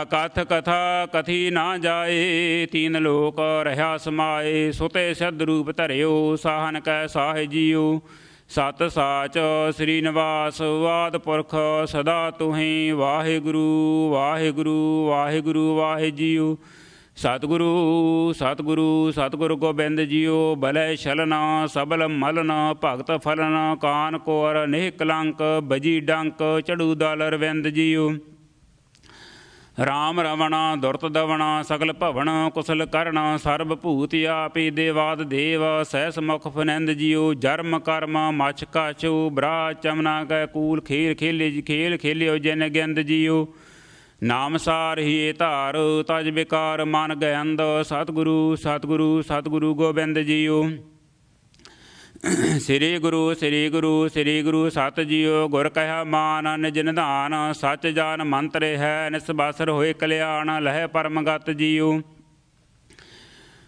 ਅਕਥ ਕਥਾ ਕਥੀ ਨਾ ਜਾਏ ਤੀਨ ਲੋਕ ਰਹਾ ਸਮਾਏ ਸੁਤੇ ਸਦ ਰੂਪ ਧਰਿਓ ਸਾਹਨ ਕੈ ਸਾਹ ਜੀਉ ਸਤ ਸਾਚ ਸ੍ਰੀ ਨਿਵਾਸ ਵਾਦ ਪੁਰਖ ਸਦਾ ਤੁਹੀ ਵਾਹਿਗੁਰੂ ਵਾਹਿਗੁਰੂ ਵਾਹਿਗੁਰੂ ਵਾਹਿ ਜੀਉ ਸਤਿਗੁਰੂ ਸਤਿਗੁਰੂ ਸਤਿਗੁਰੂ ਗੋਬਿੰਦ ਜੀਉ ਬਲੇ ਛਲਨ ਸਬਲ ਮਲਨ ਭਗਤ ਫਲਨ ਕਾਨ ਕੋਰ ਨਿਹ ਕਲੰਕ ਬਜੀ ਡੰਕ ਚੜੂ ਦਲ ਰਵਿੰਦ ਜੀਉ ਰਾਮ ਰਵਣਾ ਦੁਰਤ ਦਵਣਾ ਸਗਲ ਭਵਨ ਕੁਸਲ ਕਰਣਾ ਸਰਬ ਭੂਤ ਆਪੀ ਦੇਵਾਦ ਦੇਵ ਸਹਿਸ ਮੁਖ ਫਨੰਦ ਜਿਉ ਜਰਮ ਕਰਮ ਮਛ ਕਾਚੂ ਬ੍ਰਾ ਚਮਨਾ ਕੈ ਕੂਲ ਖੇਲ ਖੇਲੇ ਖੇਲ ਖੇਲਿਓ ਜਨ ਗੰਦ ਜਿਉ ਨਾਮ ਸਾਰ ਹੀ ਏ ਧਾਰ ਤਜ ਬਿਕਾਰ ਮਨ ਗਯੰਦ ਸਤਗੁਰੂ ਸਤਗੁਰੂ ਸਤਗੁਰੂ ਗੋਬਿੰਦ ਜੀਓ ਸ੍ਰੀ ਗੁਰੂ ਸ੍ਰੀ ਗੁਰੂ ਸ੍ਰੀ ਗੁਰੂ ਸਤ ਜੀਓ ਗੁਰ ਕਹਿਆ ਮਾਨ ਨਿਜ ਨਿਧਾਨ ਸਚ ਜਾਨ ਮੰਤਰੇ ਹੈ ਬਸਰ ਹੋਏ ਕਲਿਆਣ ਲਹਿ ਪਰਮਗਤ ਜੀਓ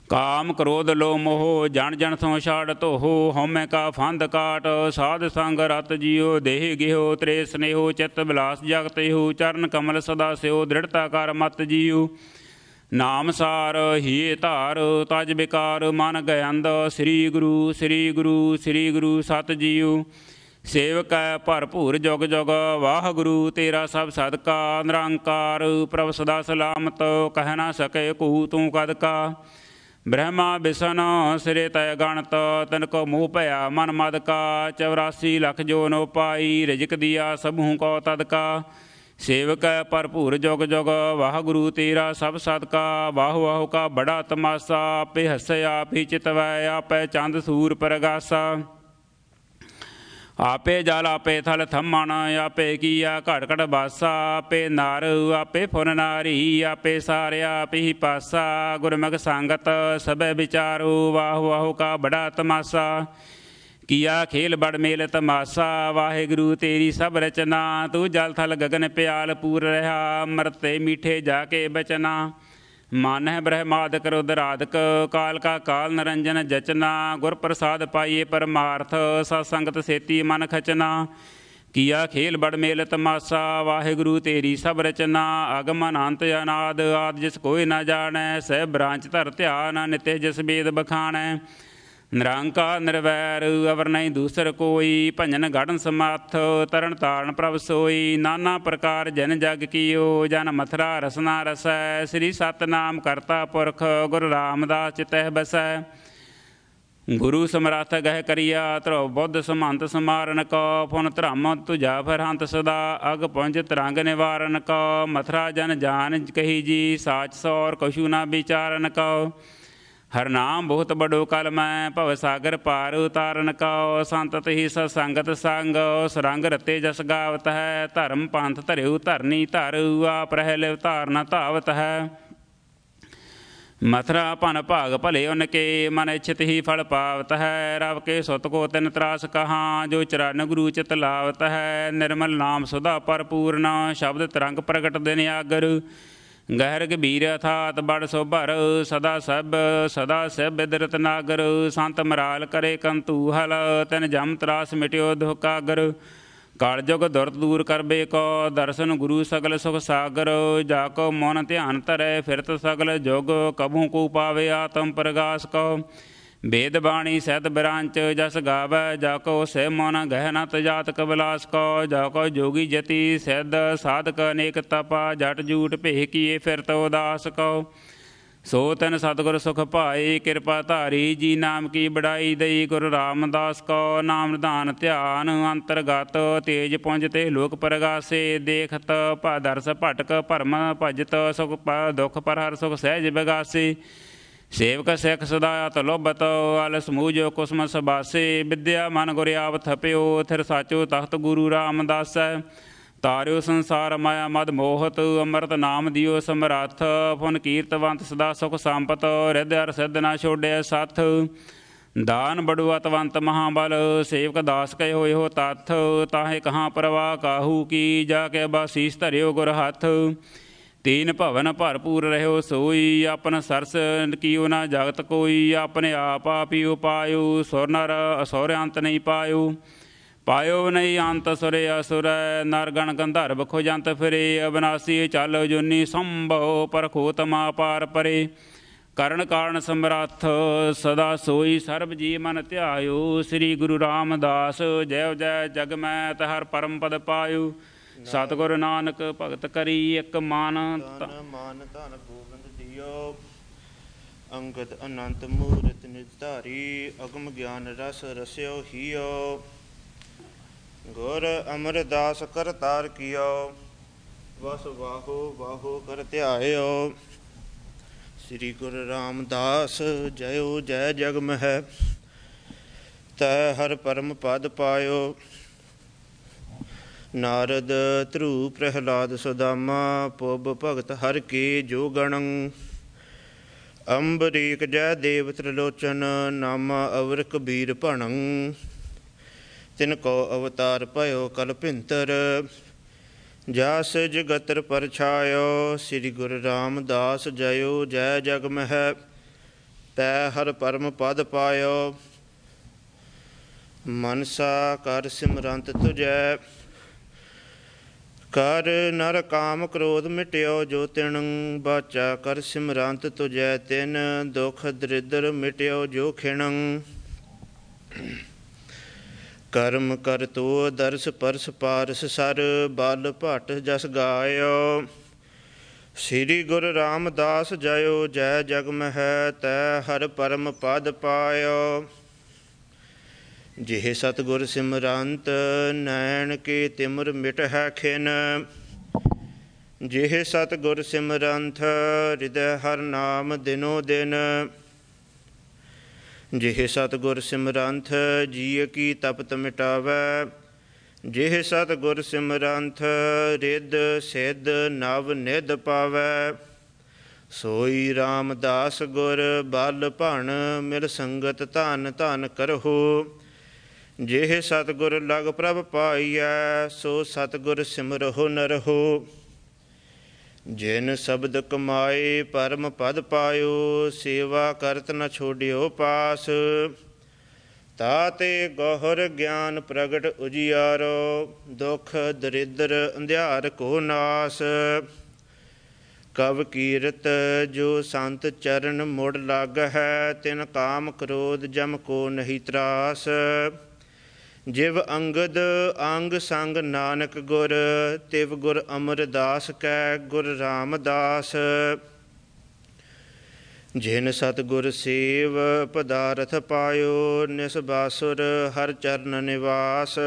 ਕਾਮ ਕ੍ਰੋਧ ਲੋ ਮੋਹ ਜਨ ਜਨ ਤੋਂ ਛਾੜ ਤੋਹੋ ਹਉਮੈ ਕਾ ਫੰਦ ਕਾਟ ਸਾਧ ਸੰਗ ਰਤ ਜੀਓ ਦੇਹ ਗਿਹੋ ਤ੍ਰੇ ਸਨੇਹੋ ਚਿਤ ਬਿਲਾਸ ਜਗਤ ਹੋ ਚਰਨ ਕਮਲ ਸਦਾ ਸਿਓ ਦ੍ਰਿੜਤਾ ਕਰ ਮਤ ਜੀਓ ਨਾਮ ਸਾਰ ਹੀਏ ਧਾਰ ਤਜ ਬਿਕਾਰ ਮਨ ਗਇੰਦ ਸ੍ਰੀ ਗੁਰੂ ਸ੍ਰੀ ਗੁਰੂ ਸ੍ਰੀ ਗੁਰੂ ਸਤ ਜੀਉ ਸੇਵਕੈ ਭਰਪੂਰ ਜੁਗ ਜੁਗ ਵਾਹ ਗੁਰੂ ਤੇਰਾ ਸਭ ਸਦਕਾ ਨਿਰੰਕਾਰ ਪ੍ਰਭ ਸਦਾ ਸਲਾਮਤ ਕਹਿ ਨਾ ਸਕੇ ਕੂ ਤੂੰ ਕਦ ਕਾ ਬ੍ਰਹਮਾ ਬਿਸਨ ਸਿਰੇ ਤੈ ਗਣਤ ਤਨ ਕੋ ਮੂ ਭਇਆ ਮਨ ਮਦ ਕਾ 84 ਲੱਖ ਜੋ ਨੋ ਪਾਈ ਰਿਜਕ ਦਿਆ ਸਭੂ ਕੋ ਤਦ ਕਾ ਸੇਵਕ ਭਰਪੂਰ ਜੁਗ ਜੁਗ ਵਾਹ ਗੁਰੂ ਤੇਰਾ ਸਭ ਸਤਕਾ ਵਾਹ ਵਾਹ ਕਾ ਬੜਾ ਤਮਾਸਾ ਆਪੇ ਹੱਸੇ ਆਪੇ ਚਿਤਵੈ ਆਪੇ ਚੰਦ ਸੂਰ ਪ੍ਰਗਾਸਾ ਆਪੇ ਜਲ ਆਪੇ ਥਲ ਥੰਮਣ ਆਪੇ ਕੀਆ ਘੜ ਘੜ ਬਾਸਾ ਆਪੇ ਨਾਰ ਆਪੇ ਫੁਨ ਨਾਰੀ ਆਪੇ ਸਾਰਿਆ ਆਪੇ ਪਾਸਾ ਗੁਰਮੁਖ ਸੰਗਤ ਸਭੇ ਵਿਚਾਰੂ ਵਾਹ ਵਾਹ ਕਾ ਬੜਾ ਤਮਾਸਾ ਕੀਆ ਖੇਲ ਬੜ ਮੇਲ ਤਮਾਸਾ ਵਾਹਿਗੁਰੂ ਤੇਰੀ ਸਭ ਰਚਨਾ ਤੂੰ ਜਲ ਥਲ ਗगन ਪਿਆਲ ਪੂਰ ਰਹਾ ਮਰਤੇ ਮੀਠੇ ਜਾ ਕੇ ਬਚਨਾ ਮਨ ਹੈ ਬ੍ਰਹਮਾਦ ਕਰੋ ਦਰਾਦਕ ਕਾਲ ਕਾ ਕਾਲ ਨਰੰਜਨ ਜਚਨਾ ਗੁਰ ਪ੍ਰਸਾਦ ਪਾਈਏ ਪਰਮਾਰਥ ਸਤ ਸੰਗਤ ਸੇਤੀ ਮਨ ਖਚਨਾ ਕੀਆ ਖੇਲ ਬੜ ਮੇਲ ਤਮਾਸਾ ਵਾਹਿਗੁਰੂ ਤੇਰੀ ਸਭ ਰਚਨਾ ਅਗਮ ਅਨੰਤ ਅਨਾਦ ਆਦ ਜਿਸ ਕੋਈ ਨਾ ਜਾਣੈ ਸਹਿ ਬ੍ਰਾਂਚ ਧਰ ਧਿਆਨ ਨਿਤੇ ਜਿਸ ਬੇਦ ਬਖਾਣੈ ਨਿਰੰਕਾਰ ਨਿਰਵੈਰ ਅਵਰ ਨਹੀਂ ਦੂਸਰ ਕੋਈ ਭਜਨ ਗੜਨ ਸਮਾਥ ਤਰਨ ਤਾਰਨ ਪ੍ਰਭ ਸੋਈ ਨਾਨਾ ਪ੍ਰਕਾਰ ਜਨ ਜਗ ਕੀਓ ਜਨ ਮਥਰਾ ਰਸਨਾ ਰਸੈ ਸ੍ਰੀ ਸਤਨਾਮ ਕਰਤਾ ਪੁਰਖ ਗੁਰ ਰਾਮਦਾਸ ਚਿਤਹਿ ਬਸੈ ਗੁਰੂ ਸਮਰਾਥ ਗਹਿ ਕਰਿਆ ਧਰੋ ਬੁੱਧ ਸਮੰਤ ਸਮਾਰਨ ਕੋ ਫੁਨ ਧਰਮ ਤੁਜਾ ਫਰਹੰਤ ਸਦਾ ਅਗ ਪੁੰਜ ਤਰੰਗ ਨਿਵਾਰਨ ਕੋ ਮਥਰਾ ਜਨ ਜਾਨ ਕਹੀ ਜੀ ਸਾਚ ਸੋਰ ਕਛੂ ਨਾ ਵਿਚਾਰਨ ਕੋ ਹਰਨਾਮ ਬਹੁਤ ਬੜੋ ਕਲਮੈ ਭਵ ਸਾਗਰ ਪਾਰ ਉਤਾਰਨ ਕਉ ਸੰਤ ਤਹੀ ਸਤ ਸੰਗਤ ਸੰਗ ਸਰੰਗ ਰਤੇ ਜਸ ਗਾਵਤ ਹੈ ਧਰਮ ਪੰਥ ਧਰਿਉ ਧਰਨੀ ਧਰੂ ਆਪ ਰਹਿ ਲਿਵ ਧਾਰਨਾ ਧਾਵਤ ਹੈ ਮਥਰਾ ਪਨ ਭਾਗ ਭਲੇ ਉਨ ਕੇ ਮਨ ਇਛਤ ਹੀ ਫਲ ਪਾਵਤ ਹੈ ਰਵ ਕੇ ਸੁਤ ਕੋ ਤਿਨ ਤਰਾਸ ਕਹਾ ਜੋ ਚਰਨ ਗੁਰੂ ਚਿਤ ਲਾਵਤ ਹੈ ਨਿਰਮਲ ਨਾਮ ਸੁਧਾ ਪਰਪੂਰਨਾ ਸ਼ਬਦ ਤਰੰਗ ਪ੍ਰਗਟ ਦਿਨ ਆਗਰ ਗਹਿਰ ਗਭੀਰ ਅਥਾਤ ਬੜ ਸੋਭਰ ਸਦਾ ਸਭ ਸਦਾ ਸਭ ਬਿਦਰਤ ਨਾਗਰ ਸੰਤ ਮਰਾਲ ਕਰੇ ਕੰਤੂ ਹਲ ਤਨ ਜਮ ਤਰਾਸ ਮਿਟਿਓ ਧੋਕਾਗਰ ਕਾਲ ਜੁਗ ਦੁਰਤ ਦੂਰ ਕਰਬੇ ਕੋ ਦਰਸ਼ਨ ਗੁਰੂ ਸਗਲ ਸੁਖ ਸਾਗਰ ਜਾ ਕੋ ਮਨ ਧਿਆਨ ਧਰੈ ਫਿਰਤ ਸਗਲ ਜੁਗ ਕਬੂ ਕੋ ਪਾਵੇ ਆਤਮ ਪ੍ਰਗਾਸ ਕੋ ਵੇਦ ਬਾਣੀ ਸਹਿਤ ਬਿਰਾਂਚ ਜਸ ਗਾਵੈ ਜਾ ਕੋ ਸੇ ਮਨ ਗਹਿਨਤ ਜਾਤਕ ਕਬਲਾਸ ਕੋ ਜਾ ਕੋ ਜੋਗੀ ਜਤੀ ਸਿੱਧ ਸਾਧਕ ਅਨੇਕ ਤਪਾ ਜਟ ਜੂਟ ਭੇ ਕੀਏ ਫਿਰ ਤਉ ਉਦਾਸ ਕੋ ਸੋ ਤਨ ਸਤਗੁਰ ਸੁਖ ਭਾਏ ਕਿਰਪਾ ਧਾਰੀ ਜੀ ਨਾਮ ਕੀ ਬੜਾਈ ਦਈ ਗੁਰੂ ਰਾਮਦਾਸ ਕੋ ਨਾਮ ਨਿਧਾਨ ਧਿਆਨ ਅੰਤਰਗਤ ਤੇਜ ਪੁੰਜ ਤੇ ਲੋਕ ਪਰਗਾਸੇ ਦੇਖਤ ਭਾ ਭਟਕ ਭਰਮ ਭਜਤ ਸੁਖ ਪਾ ਦੁਖ ਪਰ ਹਰ ਸੁਖ ਸਹਿਜ ਬਗਾਸੇ ਸੇਵਕ ਸਿੱਖ ਸਦਾ ਲੋਭਤ ਅਲ ਸਮੂਜੋ ਕੁਸਮ ਸਬਾਸੇ ਵਿਦਿਆ ਮਨ ਗੁਰ ਆਪ ਥਪਿਓ ਥਿਰ ਸਾਚੋ ਤਖਤ ਗੁਰੂ ਰਾਮਦਾਸ ਤਾਰਿਓ ਸੰਸਾਰ ਮਾਇਆ ਮਦ ਮੋਹਤ ਅੰਮ੍ਰਿਤ ਨਾਮ ਦਿਓ ਸਮਰੱਥ ਫੁਨ ਕੀਰਤਵੰਤ ਸਦਾ ਸੁਖ ਸੰਪਤ ਰਿਧ ਅਰ ਸਿੱਧ ਨਾ ਛੋੜਿਆ ਸਾਥ ਦਾਨ ਬੜੁਅਤਵੰਤ ਮਹਾਬਲ ਸੇਵਕ ਦਾਸ ਕੈ ਹੋਇ ਹੋ ਤਤ ਤਾਹੇ ਕਹਾਂ ਪਰਵਾ ਕਾਹੂ ਕੀ ਜਾ ਕੇ ਬਾਸੀਸ ਧਰਿਓ ਗੁਰ ਹੱਥ ਤੀਨ ਭਵਨ ਭਰਪੂਰ ਰਹਿਓ ਸੋਈ ਆਪਨ ਸਰਸ ਕੀਉ ਨਾ ਜਗਤ ਕੋਈ ਆਪਣੇ ਆਪ ਆਪੀ ਉਪਾਇਉ ਸੁਰ ਨਰ ਅਸੁਰ ਅੰਤ ਨਹੀਂ ਪਾਇਉ ਪਾਇਓ ਨਹੀਂ ਅੰਤ ਸੁਰੇ ਅਸੁਰੈ ਨਰ ਗਣ ਗੰਧਰਵ ਖੋ ਜੰਤ ਫਿਰੇ ਅਬਨਾਸੀ ਚਲ ਜੁਨੀ ਸੰਭਉ ਪਰਖੋਤਮਾ ਪਾਰ ਪਰੇ ਕਰਨ ਕਾਰਨ ਸਮਰੱਥ ਸਦਾ ਸੋਈ ਸਰਬ ਜੀ ਮਨ ਧਿਆਇਓ ਸ੍ਰੀ ਗੁਰੂ ਰਾਮਦਾਸ ਜੈ ਜੈ ਜਗ ਮੈਂ ਤਹਰ ਪਰਮ ਪਦ ਪਾਇਓ ਸਤਗੁਰ ਨਾਨਕ ਭਗਤ ਕਰੀ ਇੱਕ ਮਨ ਤਨ ਮਨ ਧਨ ਗੋਬਿੰਦ ਦਿਓ ਅੰਗਦ ਅਨੰਤ ਮੂਰਤ ਨਿਧਾਰੀ ਅਗਮ ਗਿਆਨ ਰਸ ਰਸਿਓ ਹੀਓ ਗੁਰ ਅਮਰਦਾਸ ਕਰਤਾਰ ਕੀਓ ਵਸ ਵਾਹੋ ਵਾਹੋ ਕਰ ਧਿਆਇਓ ਸ੍ਰੀ ਗੁਰੂ ਰਾਮਦਾਸ ਜਯੋ ਜੈ ਜਗਮਹਿ ਤੈ ਹਰ ਪਰਮ ਪਦ ਪਾਇਓ ਨਾਰਦ ਧਰੂ ਪ੍ਰਹਿਲਾਦ ਸੁਦਾਮਾ ਪੁੱਬ ਭਗਤ ਹਰ ਕੀ ਜੋਗਣੰ ਅੰਬਰੀਕ ਜੈ ਦੇਵ ਤ੍ਰਿਲੋਚਨ ਨਾਮਾ ਅਵਰ ਕਬੀਰ ਭਣੰ ਤਿਨ ਕੋ ਅਵਤਾਰ ਭਇਓ ਕਲਪਿੰਤਰ ਜਾਸ ਜਗਤਰ ਪਰਛਾਇਓ ਸ੍ਰੀ ਗੁਰੂ ਰਾਮਦਾਸ ਜਯੋ ਜੈ ਜਗ ਮਹ ਤੈ ਹਰ ਪਰਮ ਪਦ ਪਾਇਓ ਮਨਸਾ ਕਰ ਸਿਮਰੰਤ ਤੁਜੈ ਕਰ ਨਰ ਕਾਮ ਕ੍ਰੋਧ ਮਿਟਿਓ ਜੋ ਤਿਣ ਬਾਚਾ ਕਰ ਸਿਮਰੰਤ ਤੁਜੈ ਤਿਨ ਦੁਖ ਦਰਿਦਰ ਮਿਟਿਓ ਜੋ ਖਿਣੰ ਕਰਮ ਕਰ ਤੋ ਦਰਸ ਪਰਸ ਪਾਰਸ ਸਰ ਬਲ ਭਟ ਜਸ ਗਾਇਓ ਸ੍ਰੀ ਗੁਰੂ ਰਾਮਦਾਸ ਜਯੋ ਜੈ ਜਗ ਮਹਿ ਤੈ ਹਰ ਪਰਮ ਪਦ ਪਾਇਓ ਜਿਹੇ ਸਤਗੁਰ ਸਿਮਰੰਤ ਨੈਣ ਕੇ ਤਿਮਰ ਮਿਟ ਹੈ ਖਿਨ ਜਿਹੇ ਸਤਗੁਰ ਸਿਮਰੰਥ ਹਿਰਦੈ ਹਰ ਨਾਮ ਦਿਨੋ ਦਿਨ ਜਿਹੇ ਸਤਗੁਰ ਸਿਮਰੰਥ ਜੀਅ ਕੀ ਤਪਤ ਮਿਟਾਵੇ ਜਿਹੇ ਸਤਗੁਰ ਸਿਮਰੰਥ ਰਿੱਧ ਸਿੱਧ ਨਵ ਨਿਧ ਪਾਵੇ ਸੋਈ RAM DAS ਗੁਰ ਬਲ ਭਣ ਮਿਲ ਸੰਗਤ ਧਨ ਧਨ ਕਰਹੁ ਜਿਹੇ ਸਤਗੁਰ ਲਗ ਪ੍ਰਭ ਪਾਈਐ ਸੋ ਸਤਗੁਰ ਸਿਮਰਹੁ ਨਰਹੁ ਜਿਨ ਸ਼ਬਦ ਕਮਾਏ ਪਰਮ ਪਦ ਪਾਇਓ ਸੇਵਾ ਕਰਤ ਨ ਛੋਡਿਓ ਪਾਸ ਤਾਤੇ ਗੋਹਰ ਗਿਆਨ ਪ੍ਰਗਟ ਉਜੀਆਰੋ ਦੁਖ ਦਰਿਦਰ ਅੰਧਿਆਰ ਕੋ ਨਾਸ ਕਵ ਕੀਰਤ ਜੋ ਸੰਤ ਚਰਨ ਮੁੜ ਲੱਗ ਹੈ ਤਿਨ ਕਾਮ ਕ੍ਰੋਧ ਜਮ ਕੋ ਨਹੀਂ ਤਰਾਸ ਜਿਵ ਅੰਗਦ ਅੰਗ ਸੰਗ ਨਾਨਕ ਗੁਰ ਤਿਵ ਗੁਰ ਅਮਰਦਾਸ ਕੈ ਗੁਰ ਰਾਮਦਾਸ ਜਿਨ ਸਤ ਗੁਰ ਸੇਵ ਪਦਾਰਥ ਪਾਇਓ ਨਿਸ ਬਾਸੁਰ ਹਰ ਚਰਨ ਨਿਵਾਸ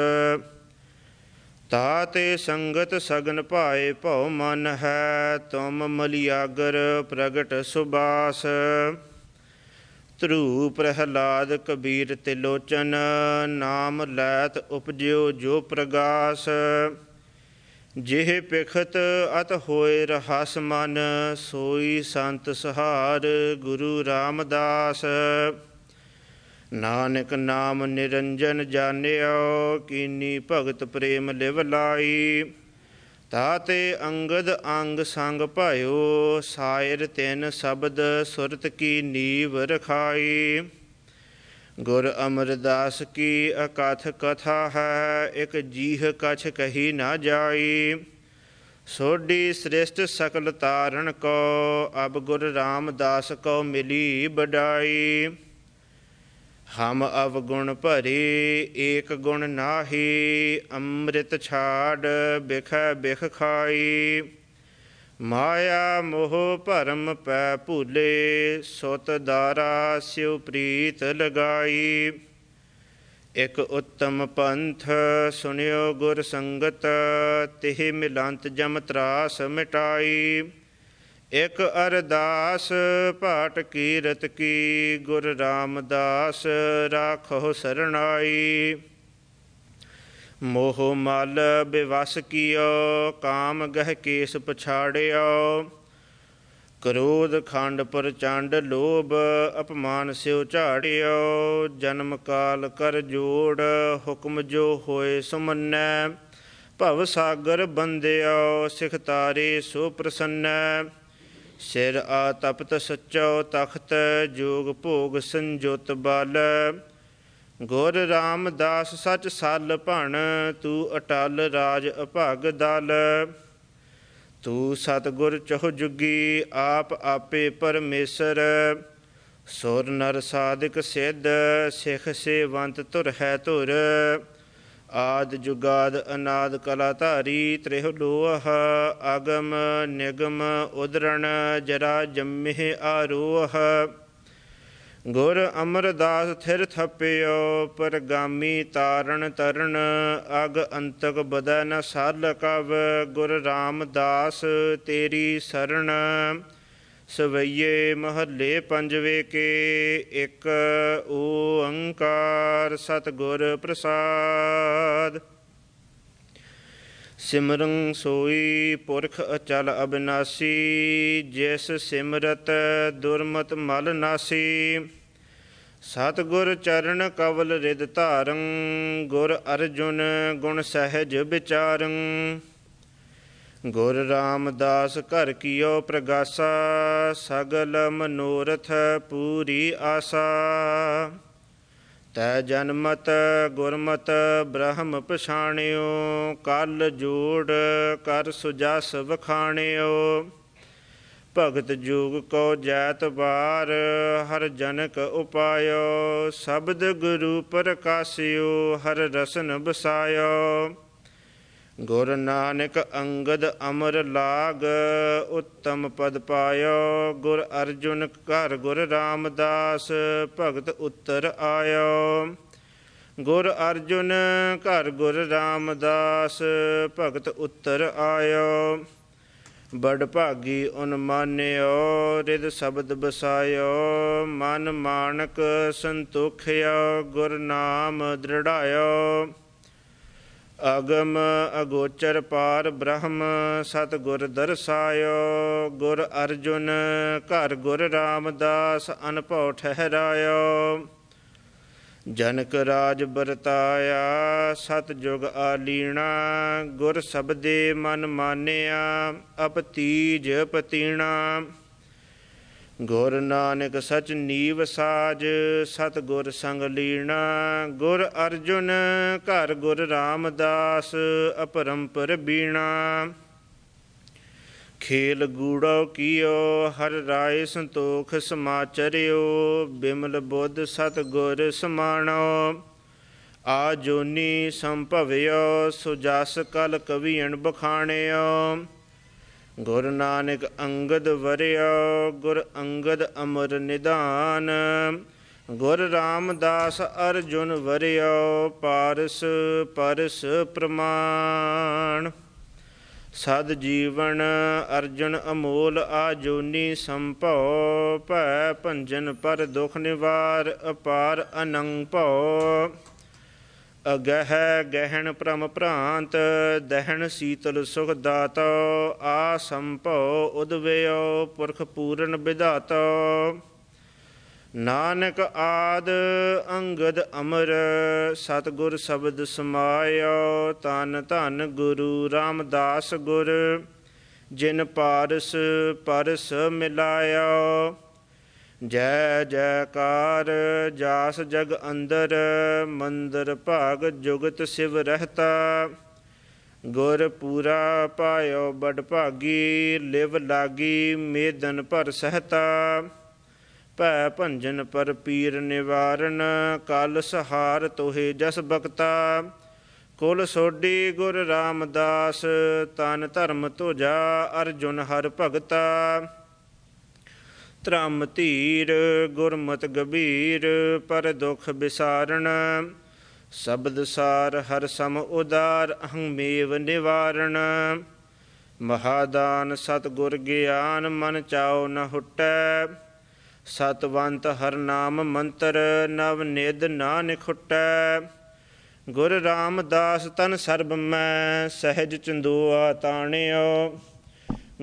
ਤਾਤੇ ਸੰਗਤ ਸਗਨ ਭਾਏ ਭਉ ਮਨ ਹੈ ਤੁਮ ਮਲਿਆਗਰ ਪ੍ਰਗਟ ਸੁਬਾਸ ਧਰੂ ਪ੍ਰਹਲਾਦ ਕਬੀਰ ਤੇ ਲੋਚਨ ਨਾਮ ਲੈਤ ਉਪਜਿਓ ਜੋ ਪ੍ਰਗਾਸ ਜਿਹ ਪਿਖਤ ਅਤ ਹੋਏ ਰਹਾਸ ਮਨ ਸੋਈ ਸੰਤ ਸਹਾਰ ਗੁਰੂ ਰਾਮਦਾਸ ਨਾਨਕ ਨਾਮ ਨਿਰੰਜਨ ਜਾਣਿਓ ਕੀਨੀ ਭਗਤ ਪ੍ਰੇਮ ਲਿਵ ਲਾਈ ਤਾਤੇ ਅੰਗਦ ਅੰਗ ਸੰਗ ਭਾਇਓ ਸਾਇਰ ਤਿੰਨ ਸ਼ਬਦ ਸੁਰਤ ਕੀ ਨੀਵ ਰਖਾਈ ਗੁਰ ਅਮਰਦਾਸ ਕੀ ਅਕਥ ਕਥਾ ਹੈ ਇਕ ਜੀਹ ਕਛ ਕਹੀ ਨਾ ਜਾਈ ਸੋਡੀ ਸ੍ਰਿਸ਼ਟ ਸਕਲ ਤਾਰਨ ਕੋ ਅਬ ਗੁਰ ਰਾਮਦਾਸ ਕੋ ਮਿਲੀ ਬਡਾਈ ਹਮ ਅਵਗੁਣ ਭਰੇ ਏਕ ਗੁਣ ਨਾਹੀ ਅੰਮ੍ਰਿਤ ਛਾੜ ਬਿਖ ਬਿਖ ਖਾਈ ਮਾਇਆ ਮੋਹ ਭਰਮ ਪੈ ਭੂਲੇ ਸੁਤ ਦਾਰਾ ਸਿਉ ਪ੍ਰੀਤ ਲਗਾਈ ਇਕ ਉੱਤਮ ਪੰਥ ਸੁਨਿਓ ਗੁਰ ਸੰਗਤ ਤਿਹ ਮਿਲੰਤ ਜਮ ਤਰਾਸ ਮਿਟਾਈ ਇਕ ਅਰਦਾਸ ਭਾਟ ਕੀਰਤ ਕੀ ਗੁਰ ਰਾਮਦਾਸ ਰਾਖੋ ਸਰਣਾਈ ਮੋਹ ਮਲ ਬਿਵਸ ਕੀਓ ਕਾਮ ਗਹਿ ਕੇਸ ਪਛਾੜਿਓ ਕਰੋਧ ਖੰਡ ਪ੍ਰਚੰਡ ਲੋਭ ਅਪਮਾਨ ਸਿਉ ਝਾੜਿਓ ਜਨਮ ਕਾਲ ਕਰ ਜੋੜ ਹੁਕਮ ਜੋ ਹੋਏ ਸੁਮੰਨੈ ਭਵ ਸਾਗਰ ਬੰਦਿਓ ਸਿਖ ਤਾਰੇ ਸੋ ਪ੍ਰਸੰਨੈ ਸਿਰ ਆ ਤਪਤ ਸਚੋ ਤਖਤ ਜੋਗ ਭੋਗ ਸੰਜੋਤ ਬਲ ਗੁਰ ਰਾਮਦਾਸ ਸਚ ਸਲ ਭਣ ਤੂੰ ਅਟਲ ਰਾਜ ਅਭਗ ਦਲ ਤੂੰ ਸਤਗੁਰ ਚਹੁ ਜੁਗੀ ਆਪ ਆਪੇ ਪਰਮੇਸ਼ਰ ਸੁਰ ਨਰ ਸਾਧਿਕ ਸਿੱਧ ਸਿਖ ਸੇਵੰਤ ਤੁਰ ਹੈ ਤੁਰ ਆਦ ਜੁਗਾਦ ਅਨਾਦ ਕਲਾ ਧਾਰੀ ਤ੍ਰਿਹ ਲੋਹ ਅਗਮ ਨਿਗਮ ਉਦਰਣ ਜਰਾ ਜੰਮਹਿ ਆਰੋਹ ਗੁਰ ਅਮਰਦਾਸ ਥਿਰ ਥਪਿਓ ਪਰਗਾਮੀ ਤਾਰਨ ਤਰਨ ਅਗ ਅੰਤਕ ਬਦੈ ਨ ਸਾਲ ਕਵ ਗੁਰ ਰਾਮਦਾਸ ਤੇਰੀ ਸਰਣ ਸਵਈਏ ਮਹੱਲੇ ਪੰਜਵੇ ਕੇ ਇੱਕ ਓੰਕਾਰ ਸਤਗੁਰ ਪ੍ਰਸਾਦ ਸਿਮਰੰ ਸੋਈ ਪੁਰਖ ਅਚਲ ਅਬਨਾਸੀ ਜਿਸ ਸਿਮਰਤ ਦੁਰਮਤ ਮਲ ਨਾਸੀ ਸਤਗੁਰ ਚਰਨ ਕਵਲ ਰਿਦ ਧਾਰੰ ਗੁਰ ਅਰਜੁਨ ਗੁਣ ਸਹਿਜ ਵਿਚਾਰੰ ਗੁਰ ਰਾਮਦਾਸ ਘਰ ਕੀਓ ਪ੍ਰਗਾਸਾ ਸਗਲ ਮਨੋਰਥ ਪੂਰੀ ਆਸਾ ਤੈ ਜਨਮਤ ਗੁਰਮਤ ਬ੍ਰਹਮ ਪਛਾਣਿਓ ਕਲ ਜੋੜ ਕਰ ਸੁਜਸ ਵਖਾਣਿਓ ਭਗਤ ਜੂਗ ਕੋ ਜੈਤ ਬਾਰ ਹਰ ਜਨਕ ਉਪਾਇਓ ਸ਼ਬਦ ਗੁਰੂ ਪ੍ਰਕਾਸ਼ਿਓ ਹਰ ਰਸਨ ਬਸਾਇਓ ਗੁਰ ਨਾਨਕ ਅੰਗਦ ਅਮਰ ਲਾਗ ਉੱਤਮ ਪਦ ਪਾਇਓ ਗੁਰ ਅਰਜੁਨ ਘਰ ਗੁਰ ਰਾਮਦਾਸ ਭਗਤ ਉੱਤਰ ਆਇਓ ਗੁਰ ਅਰਜੁਨ ਘਰ ਗੁਰ ਰਾਮਦਾਸ ਭਗਤ ਉੱਤਰ ਆਇਓ ਬੜ ਭਾਗੀ ਉਨ ਮਾਨਿਓ ਰਿਦ ਸ਼ਬਦ ਬਸਾਇਓ ਮਨ ਮਾਨਕ ਸੰਤੋਖਿਆ ਗੁਰ ਨਾਮ ਦ੍ਰਿੜਾਇਓ ਅਗਮ ਅਗੋਚਰ ਪਾਰ ਬ੍ਰਹਮ ਸਤ ਗੁਰ ਦਰਸਾਇਓ ਗੁਰ ਅਰਜੁਨ ਘਰ ਗੁਰ ਰਾਮਦਾਸ ਅਨਭਉ ਠਹਿਰਾਇਓ ਜਨਕ ਰਾਜ ਬਰਤਾਇਆ ਸਤ ਜੁਗ ਆਲੀਣਾ ਗੁਰ ਸਬਦੇ ਮਨ ਮਾਨਿਆ ਅਪਤੀਜ ਪਤੀਣਾ ਗੁਰ ਨਾਨਕ ਸਚ ਨੀਵ ਸਾਜ ਸਤ ਗੁਰ ਸੰਗ ਲੀਣਾ ਗੁਰ ਅਰਜੁਨ ਘਰ ਗੁਰ ਰਾਮਦਾਸ ਅਪਰੰਪਰ ਬੀਣਾ ਖੇਲ ਗੂੜੋ ਕੀਓ ਹਰ ਰਾਏ ਸੰਤੋਖ ਸਮਾਚਰਿਓ ਬਿਮਲ ਬੁੱਧ ਸਤ ਗੁਰ ਸਮਾਣੋ ਆ ਜੋਨੀ ਸੰਭਵਿਓ ਸੁਜਸ ਕਲ ਕਵੀ ਅਣ ਬਖਾਣਿਓ ਗੁਰ ਨਾਨਕ ਅੰਗਦ ਵਰਿਆ ਗੁਰ ਅੰਗਦ ਅਮਰ ਨਿਧਾਨ ਗੁਰ ਰਾਮਦਾਸ ਅਰਜੁਨ ਵਰਿਆ ਪਾਰਸ ਪਰਸ ਪ੍ਰਮਾਣ ਸਦ ਜੀਵਨ ਅਰਜੁਨ ਅਮੋਲ ਆਜੋਨੀ ਸੰਭਉ ਭੈ ਭੰਜਨ ਪਰ ਦੁਖ ਨਿਵਾਰ ਅਪਾਰ ਅਨੰਗ ਭਉ ਅਗਹਿ ਗਹਿਣ ਪ੍ਰਮ ਭ੍ਰਾਂਤ ਦਹਿਣ ਸੀਤਲ ਸੁਖ ਦਾਤਾ ਆ ਸੰਭਉ ਉਦਵਯੋ ਪੁਰਖ ਪੂਰਨ ਵਿਧਾਤਾ ਨਾਨਕ ਆਦ ਅੰਗਦ ਅਮਰ ਸਤਗੁਰ ਸ਼ਬਦ ਸਮਾਇਓ ਤਨ ਧਨ ਗੁਰੂ ਰਾਮਦਾਸ ਗੁਰ ਜਿਨ ਪਾਰਸ ਪਰਸ ਮਿਲਾਇਓ ਜੈ ਜੈਕਾਰ ਜਾਸ ਜਗ ਅੰਦਰ ਮੰਦਰ ਭਾਗ ਜੁਗਤ ਸਿਵ ਰਹਤਾ ਗੁਰ ਪੂਰਾ ਪਾਇਓ ਬੜ ਭਾਗੀ ਲਿਵ ਲਾਗੀ ਮੇਦਨ ਪਰ ਸਹਤਾ ਭੈ ਭੰਜਨ ਪਰ ਪੀਰ ਨਿਵਾਰਨ ਕਲ ਸਹਾਰ ਤੋਹੇ ਜਸ ਬਖਤਾ ਕੁਲ ਸੋਢੀ ਗੁਰ ਰਾਮਦਾਸ ਤਨ ਧਰਮ ਤੁਜਾ ਅਰਜੁਨ ਹਰ ਭਗਤਾ ਤ੍ਰਮ ਧੀਰ ਗੁਰਮਤ ਗਭੀਰ ਪਰ ਦੁਖ ਵਿਸਾਰਣ ਸ਼ਬਦ ਸਾਰ ਹਰ ਸਮ ਉਦਾਰ ਅਹੰ ਮੇਵ ਨਿਵਾਰਣ ਮਹਾਦਾਨ ਸਤ ਗੁਰ ਗਿਆਨ ਮਨ ਚਾਉ ਨ ਹੁਟੈ ਸਤਵੰਤ ਹਰ ਨਾਮ ਮੰਤਰ ਨਵ ਨਿਦ ਨਾਨਕ ਨਿਖਟੈ ਗੁਰ ਰਾਮਦਾਸ ਤਨ ਸਰਬ ਮੈਂ ਸਹਿਜ ਚੰਦੂਆ ਤਾਣਿਓ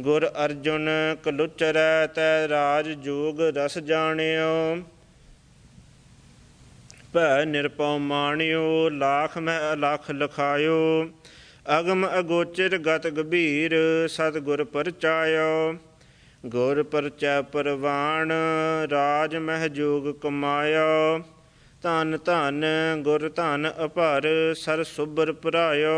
ਗੁਰ ਅਰਜੁਨ ਕਲੁਚਰੈ ਤੈ ਰਾਜ ਜੋਗ ਰਸ ਜਾਣਿਓ ਭੈ ਨਿਰਪਉ ਮਾਣਿਓ ਲਾਖ ਮੈਂ ਲਖ ਲਖਾਇਓ ਅਗਮ ਅਗੋਚਰ ਗਤ ਗਭੀਰ ਸਤਗੁਰ ਪਰਚਾਇਓ ਗੁਰ ਪਰਚੈ ਪਰਵਾਣ ਰਾਜ ਮਹਿ ਜੋਗ ਕਮਾਇਓ ਧਨ ਧਨ ਗੁਰ ਧਨ ਅਪਰ ਸਰ ਸੁਬਰ ਪਰਾਇਓ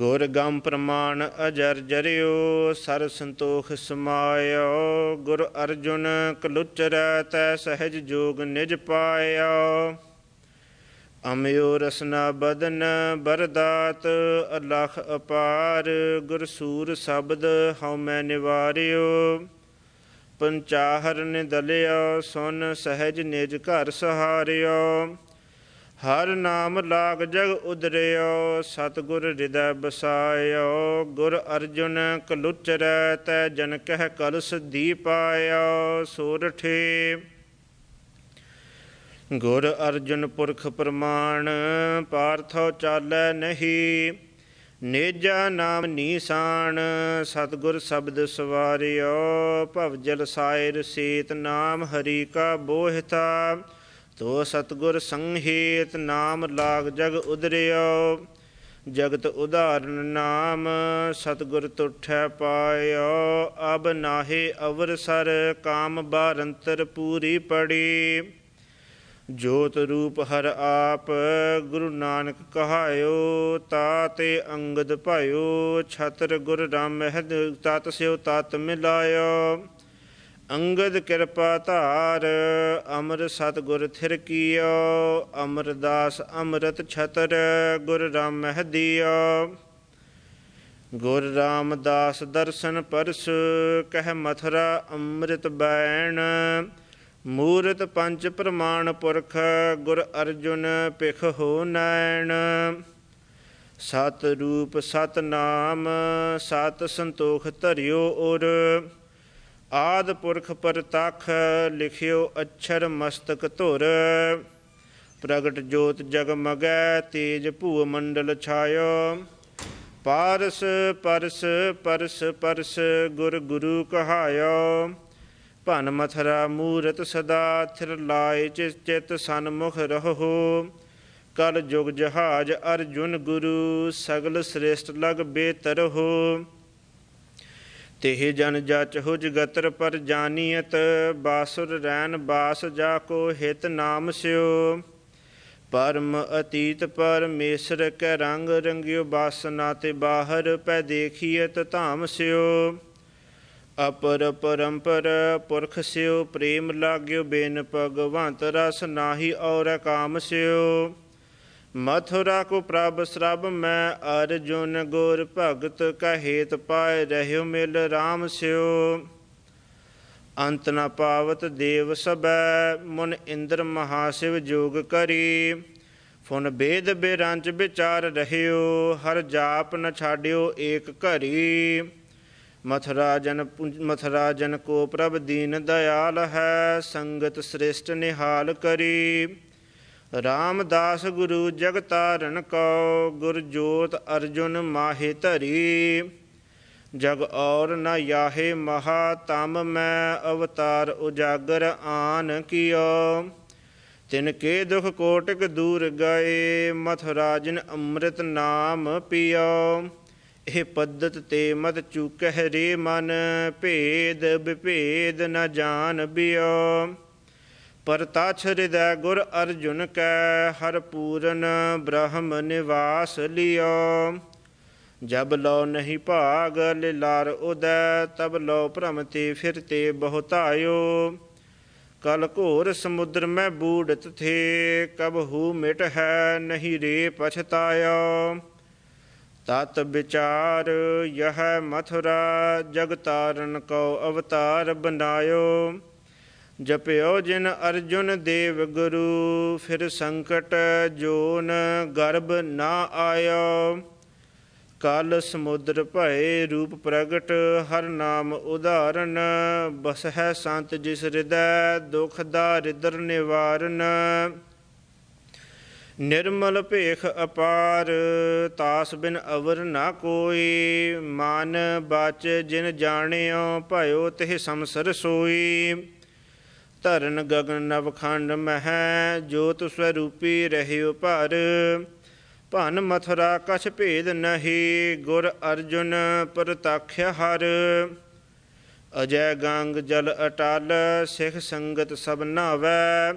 ਗੁਰ ਗੰਮ ਪ੍ਰਮਾਣ ਅਜਰ ਜਰਿਓ ਸਰ ਸੰਤੋਖ ਸਮਾਇਓ ਗੁਰ ਅਰਜੁਨ ਕਲੁਚਰੈ ਤੈ ਸਹਿਜ ਜੋਗ ਨਿਜ ਪਾਇਓ ਅਮਯੋ ਰਸਨਾ ਬਦਨ ਬਰਦਾਤ ਅਲਖ ਅਪਾਰ ਗੁਰ ਸੂਰ ਸ਼ਬਦ ਹਉ ਮੈ ਨਿਵਾਰਿਓ ਪੰਚਾਹਰ ਨਿਦਲਿਓ ਸੁਨ ਸਹਿਜ ਨਿਜ ਘਰ ਸਹਾਰਿਓ ਹਰ ਨਾਮ ਲਾਗ ਜਗ ਉਦਰਿਓ ਸਤਗੁਰ ਹਿਰਦੈ ਬਸਾਇਓ ਗੁਰ ਅਰਜੁਨ ਕਲੁਚਰੈ ਤੈ ਜਨ ਕਹਿ ਕਲਸ ਦੀਪਾਇਓ ਸੋਰਠੇ ਗੁਰ ਅਰਜੁਨ ਪੁਰਖ ਪ੍ਰਮਾਣ ਪਾਰਥੋ ਚਾਲੈ ਨਹੀਂ ਨੇਜਾ ਨਾਮ ਨੀਸਾਨ ਸਤਗੁਰ ਸ਼ਬਦ ਸਵਾਰਿਓ ਭਵ ਜਲ ਸਾਇਰ ਸੀਤ ਨਾਮ ਹਰੀ ਕਾ ਬੋਹਿਤਾ ਤੋ ਸਤਗੁਰ ਸੰਹੇਤ ਨਾਮ ਲਾਗ ਜਗ ਉਦਰਿਓ ਜਗਤ ਉਧਾਰਨ ਨਾਮ ਸਤਗੁਰ ਤੁਠੈ ਪਾਇਓ ਅਬ ਨਾਹੇ ਅਵਰ ਸਰ ਕਾਮ ਬਾਰੰਤਰ ਪੂਰੀ ਪੜੀ ਜੋਤ ਰੂਪ ਹਰ ਆਪ ਗੁਰੂ ਨਾਨਕ ਕਹਾਇਓ ਤਾਤੇ ਅੰਗਦ ਭਾਇਓ ਛਤਰ ਗੁਰ ਰਾਮ ਮਹਿ ਤਤ ਸਿਓ ਤਤ ਮਿਲਾਇਓ ਅੰਗਦ ਕਿਰਪਾ ਧਾਰ ਅਮਰ ਸਤਗੁਰ ਥਿਰ ਕੀਓ ਅਮਰਦਾਸ ਅੰਮ੍ਰਿਤ ਛਤਰ ਗੁਰ ਰਾਮਹਿ ਦੀਓ ਗੁਰ ਰਾਮਦਾਸ ਦਰਸ਼ਨ ਪਰਸ ਕਹਿ ਮਥਰਾ ਅੰਮ੍ਰਿਤ ਬੈਣ ਮੂਰਤ ਪੰਜ ਪ੍ਰਮਾਣ ਪੁਰਖ ਗੁਰ ਅਰਜੁਨ ਪਿਖ ਹੋ ਨੈਣ ਸਤ ਰੂਪ ਸਤ ਨਾਮ ਸਤ ਸੰਤੋਖ ਧਰਿਓ ਔਰ ਆਦ ਪੁਰਖ ਪਰਤਖ ਲਿਖਿਓ ਅਛਰ ਮਸਤਕ ਧੁਰ ਪ੍ਰਗਟ ਜੋਤ ਜਗ ਮਗੈ ਤੇਜ ਭੂ ਮੰਡਲ ਛਾਇਓ ਪਾਰਸ ਪਰਸ ਪਰਸ ਪਰਸ ਗੁਰ ਗੁਰੂ ਕਹਾਇਓ ਭਨ ਮਥਰਾ ਮੂਰਤ ਸਦਾ ਥਿਰ ਲਾਇ ਚਿਤ ਚਿਤ ਸਨਮੁਖ ਰਹੋ ਕਲ ਜੁਗ ਜਹਾਜ ਅਰਜੁਨ ਗੁਰੂ ਸਗਲ ਸ੍ਰੇਸ਼ਟ ਲਗ ਬੇਤਰ ਹੋ ਤੇਹ ਜਨ ਜਚ ਹੁਜ ਗਤਰ ਪਰ ਜਾਨੀਅਤ ਬਾਸੁਰ ਰੈਨ ਬਾਸ ਜਾ ਕੋ ਹਿਤ ਨਾਮ ਸਿਉ ਪਰਮ ਅਤੀਤ ਪਰਮੇਸ਼ਰ ਕੈ ਰੰਗ ਰੰਗਿਓ ਬਾਸਨਾ ਤੇ ਬਾਹਰ ਪੈ ਦੇਖੀਐਤ ਧਾਮ ਸਿਉ ਅਪਰ ਪਰੰਪਰ ਪੁਰਖ ਸਿਉ ਪ੍ਰੇਮ ਲਾਗਿਓ ਬੇਨ ਭਗਵੰਤ ਰਸ ਨਾਹੀ ਔਰ ਕਾਮ ਸਿਉ मथुरा को प्रभ श्रभ मैं अर्जुन गुर भगत कहेत पाए रहो ਮਿਲ RAM स्यो ਅੰਤ ਨ ਪਾਵਤ ਦੇਵ ਸਬੈ ਮਨ ਇੰਦਰ ਮਹਾ ਸਿਵ ਜੋਗ ਕਰੀ ਫੁਨ ਬੇਦ ਬਿਰੰਚ ਵਿਚਾਰ ਰਹਿਓ ਹਰ ਜਾਪ ਨ ਛਾੜਿਓ ਏਕ ਘਰੀ ਮਥਰਾ ਜਨ ਮਥਰਾ ਜਨ ਕੋ ਪ੍ਰਭ ਦੀਨ ਦਇਆਲ ਹੈ ਸੰਗਤ ਸ੍ਰਿਸ਼ਟ ਨਿਹਾਲ ਕਰੀ ਰਾਮਦਾਸ ਗੁਰੂ ਜਗਤਾਰਨ ਕਉ ਗੁਰ ਜੋਤ ਅਰਜੁਨ ਮਾਹੇ ਧਰੀ ਜਗ ਔਰ ਨ ਯਾਹੇ ਮਹਾ ਤਮ ਮੈਂ ਅਵਤਾਰ ਉਜਾਗਰ ਆਨ ਕੀਓ ਤਿਨ ਕੇ ਦੁਖ ਕੋਟਕ ਦੂਰ ਗਏ ਮਥੁਰਾਜਨ ਅੰਮ੍ਰਿਤ ਨਾਮ ਪੀਓ ਇਹ ਪਦਤ ਤੇ ਮਤ ਚੁਕਹਿ ਰੇ ਮਨ ਭੇਦ ਵਿਭੇਦ ਨ ਜਾਣ ਬਿਓ ਪਰਤਾਛ ਹਿਰਦੈ ਗੁਰ ਅਰਜੁਨ ਕੈ ਹਰ ਪੂਰਨ ਬ੍ਰਹਮ ਨਿਵਾਸ ਲਿਓ ਜਬ ਲੋ ਨਹੀਂ ਭਾਗ ਲਿਲਾਰ ਉਦੈ ਤਬ ਲੋ ਭ੍ਰਮਤੀ ਫਿਰਤੇ ਬਹੁਤਾਇਓ ਕਲ ਘੋਰ ਸਮੁੰਦਰ ਮੈਂ ਬੂੜਤ ਥੇ ਹੂ ਮਿਟ ਹੈ ਨਹੀਂ ਰੇ ਪਛਤਾਇਓ ਤਤ ਵਿਚਾਰ ਯਹ ਮਥੁਰਾ ਜਗਤਾਰਨ ਕੋ ਅਵਤਾਰ ਬਨਾਇਓ ਜਪਿਓ ਜਿਨ ਅਰਜੁਨ ਦੇਵ ਗੁਰੂ ਫਿਰ ਸੰਕਟ ਜੋਨ ਗਰਭ ਨਾ ਆਇਓ ਕਲ ਸਮੁੰਦਰ ਭਏ ਰੂਪ ਪ੍ਰਗਟ ਹਰ ਨਾਮ ਉਧਾਰਨ ਬਸਹਿ ਸੰਤ ਜਿਸ ਹਿਰਦੈ ਦੁਖ ਦਾ ਰਿਦਰ ਨਿਵਾਰਨ ਨਿਰਮਲ ਭੇਖ ਅਪਾਰ ਤਾਸ ਬਿਨ ਅਵਰ ਨਾ ਕੋਈ ਮਨ ਬਚ ਜਿਨ ਜਾਣਿਓ ਭਇਓ ਤਹਿ ਸੰਸਰ ਸੋਈ ਧਰਨ ਗਗਨ ਨਵਖੰਡ ਮਹਿ ਜੋਤ ਸਵਰੂਪੀ ਰਹਿਉ ਭਰ ਭਨ ਮਥਰਾ ਕਛ ਭੇਦ ਨਹੀ ਗੁਰ ਅਰਜੁਨ ਪ੍ਰਤੱਖ ਹਰ ਅਜੈ ਗੰਗ ਜਲ ਅਟਲ ਸਿਖ ਸੰਗਤ ਸਭ ਨਾਵੈ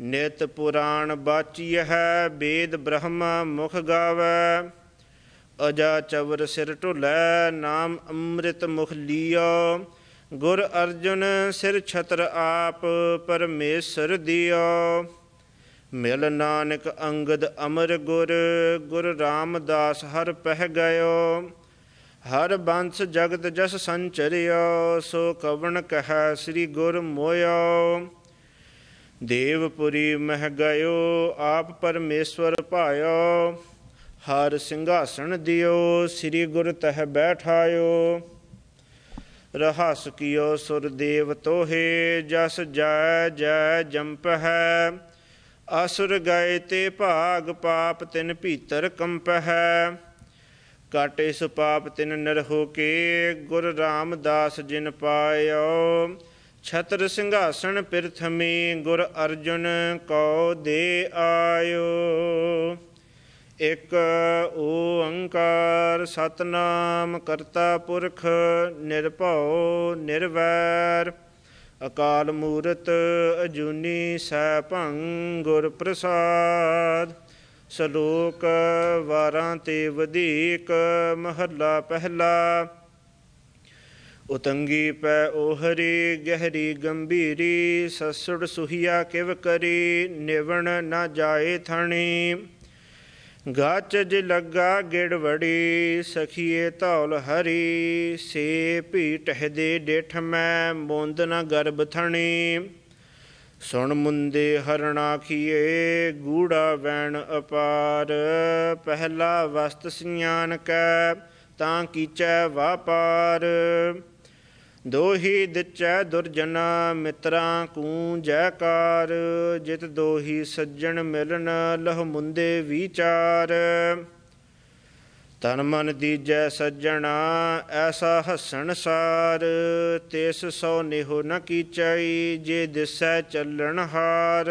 ਨਿਤ ਪੁਰਾਣ ਬਾਚੀ ਹੈ ਵੇਦ ਬ੍ਰਹਮ ਮੁਖ ਗਾਵੈ ਅਜਾ ਚਵਰ ਸਿਰ ਢੁਲੈ ਨਾਮ ਅੰਮ੍ਰਿਤ ਮੁਖ ਲੀਓ ਗੁਰ ਅਰਜਨ ਸਿਰ ਛਤਰ ਆਪ ਪਰਮੇਸ਼ਰ ਦਿਓ ਮਿਲ ਨਾਨਕ ਅੰਗਦ ਅਮਰ ਗੁਰ ਗੁਰ ਰਾਮਦਾਸ ਹਰ ਪਹਿ ਗਇਓ ਹਰ ਬੰਸ ਜਗਤ ਜਸ ਸੰਚਰਿਓ ਸੋ ਕਵਣ ਕਹੈ ਸ੍ਰੀ ਗੁਰ ਮੋਇਓ ਦੇਵਪੁਰੀ ਮਹਿ ਗਇਓ ਆਪ ਪਰਮੇਸ਼ਵਰ ਭਾਇਓ ਹਰ ਸਿੰਘਾਸਣ ਦਿਓ ਸ੍ਰੀ ਗੁਰ ਤਹਿ ਬੈਠਾਇਓ ਰਹਾਸ ਕੀਓ ਸੁਰਦੇਵ ਤੋਹੇ ਜਸ ਜੈ ਜੈ ਜੰਪ ਹੈ ਅਸੁਰ ਗਏ ਤੇ ਭਾਗ ਪਾਪ ਤਿਨ ਭੀਤਰ ਕੰਪ ਹੈ ਕਾਟੇ ਸੋ ਪਾਪ ਤਿਨ ਨਰ ਹੋ ਕੇ ਗੁਰ ਰਾਮਦਾਸ ਜਿਨ ਪਾਇਓ ਛਤਰ ਸਿੰਘਾਸਣ ਪਿਰਥਮੀ ਗੁਰ ਅਰਜੁਨ ਕਉ ਦੇ ਆਇਓ ਇਕ ਓੰਕਾਰ ਸਤਨਾਮ ਕਰਤਾ ਪੁਰਖ ਨਿਰਭਉ ਨਿਰਵੈਰ ਅਕਾਲ ਮੂਰਤ ਅਜੂਨੀ ਸੈ ਭੰ ਗੁਰ ਪ੍ਰਸਾਦ ਸ਼ਲੋਕ 12 ਤੇ ਵਧੇਕ ਮਹੱਲਾ ਪਹਿਲਾ ਉਤੰਗੀ ਪੈ ਓਹਰੀ ਗਹਿਰੀ ਗੰਭੀਰੀ ਸਸੜ ਸੁਹੀਆ ਕਿਵ ਕਰੀ ਨਿਵਣ ਨਾ ਜਾਏ ਥਣੀ ਗਾਚ ਜਿ ਲੱਗਾ ਗਿੜਵੜੀ ਸਖੀਏ ਧੌਲ ਹਰੀ ਸੇ ਭੀ ਟਹਦੇ ਡੇਠ ਮੈਂ ਬੋਂਦ ਨ ਗਰਭ ਥਣੀ ਸੁਣ ਮੁੰਦੇ ਹਰਣਾ ਖੀਏ ਗੂੜਾ ਵੈਣ ਅਪਾਰ ਪਹਿਲਾ ਵਸਤ ਸਿਆਨ ਕੈ ਤਾਂ ਕੀਚੈ ਵਾਪਾਰ ਦੋਹੀ ਦਿੱਚੈ ਦੁਰਜਨਾ ਮਿਤਰਾਂ ਕੂ ਜੈਕਾਰ ਜਿਤ ਦੋਹੀ ਸੱਜਣ ਮਿਲਨ ਲਹ ਮੁੰਦੇ ਵਿਚਾਰ ਤਨ ਮਨ ਦੀਜੈ ਸੱਜਣਾ ਐਸਾ ਹਸਣ ਸਾਰ ਤਿਸ ਸੋ ਨਿਹੋ ਨ ਕੀਚੈ ਜੇ ਦਿਸੈ ਚੱਲਣ ਹਾਰ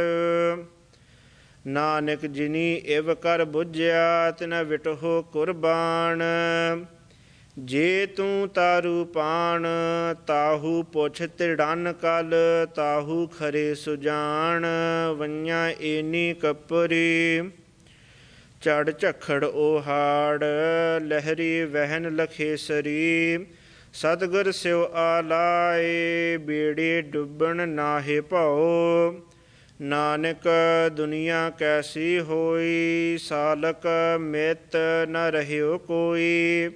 ਨਾਨਕ ਜਿਨੀ ਇਵ ਕਰ ਬੁਝਿਆ ਤਿਨ ਵਿਟਹੁ ਕੁਰਬਾਨ ਜੇ ਤੂੰ ਤਾਰੂ ਪਾਣ ਤਾਹੂ ਪੁੱਛ ਤਿੜਨ ਕਲ ਤਾਹੂ ਖਰੇ ਸੁਜਾਨ ਵੰਨਿਆ ਏਨੀ ਕਪਰੀ ਚੜ ਝਖੜ ਓਹਾੜ ਲਹਿਰੀ ਵਹਿਨ ਲਖੇਸਰੀ ਸਤਗੁਰ ਸਿਵ ਆਲਾਏ ਬੇੜੇ ਡੁੱਬਣ ਨਾਹੇ ਭਉ ਨਾਨਕ ਦੁਨੀਆ ਕੈਸੀ ਹੋਈ ਸਾਲਕ ਮਿਤ ਨ ਰਹਿਓ ਕੋਈ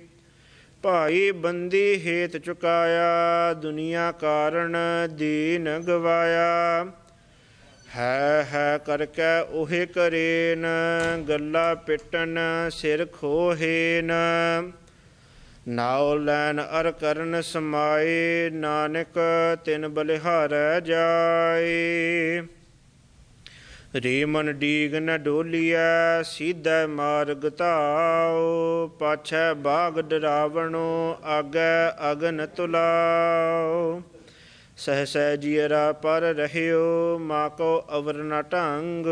ਭਾਈ ਬੰਦੀ ਹੇਤ ਚੁਕਾਇਆ ਦੁਨੀਆ ਕਾਰਨ ਦੀਨ ਗਵਾਇਆ ਹੈ ਹੈ ਕਰਕੇ ਉਹੇ ਕਰੇਨ ਗੱਲਾ ਪਿੱਟਨ ਸਿਰ ਖੋਹੇਨ ਨਾਉ ਲੈਨ ਅਰ ਕਰਨ ਸਮਾਏ ਨਾਨਕ ਤਿਨ ਬਲਿਹਾਰੈ ਜਾਏ ਰੇਮਨ ਡੀਗ ਨ ਡੋਲੀਐ ਸਿੱਧੇ ਮਾਰਗ ਧਾਉ ਪਾਛੈ ਬਾਗ ਡਰਾਵਣੋ ਅਗੈ ਅਗਨ ਤੁਲਾਓ ਸਹ ਜੀਰਾ ਪਰ ਰਹਿਓ ਮਾ ਕੋ ਅਵਰ ਨ ਢੰਗ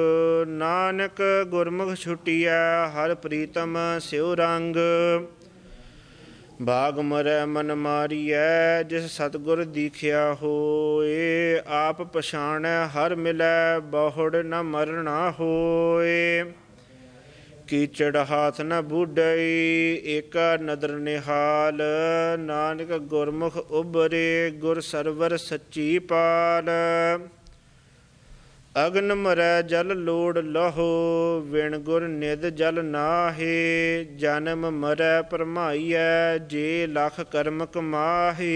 ਨਾਨਕ ਗੁਰਮੁਖ ਛੁਟੀਐ ਹਰ ਪ੍ਰੀਤਮ ਸਿਉ ਰੰਗ ਬਾਗ ਮਰੈ ਮਨ ਮਾਰੀਐ ਜਿਸ ਸਤਗੁਰ ਦੀਖਿਆ ਹੋਏ ਆਪ ਪਛਾਣੈ ਹਰ ਮਿਲੈ ਬਹੁੜ ਨ ਮਰਣਾ ਹੋਏ ਕੀਚੜ ਹਾਥ ਨ ਬੁੱਢਈ ਏਕਾ ਨਦਰ ਨਿਹਾਲ ਨਾਨਕ ਗੁਰਮੁਖ ਉਬਰੇ ਗੁਰ ਸਰਵਰ ਸੱਚੀ ਪਾਲ ਅਗਨ ਮਰੈ ਜਲ ਲੋੜ ਲਹੋ ਵਿਣ ਗੁਰ ਨਿਦ ਜਲ ਨਾਹੀ ਜਨਮ ਮਰੈ ਪਰਮਾਈਐ ਜੇ ਲਖ ਕਰਮ ਕਮਾਹੀ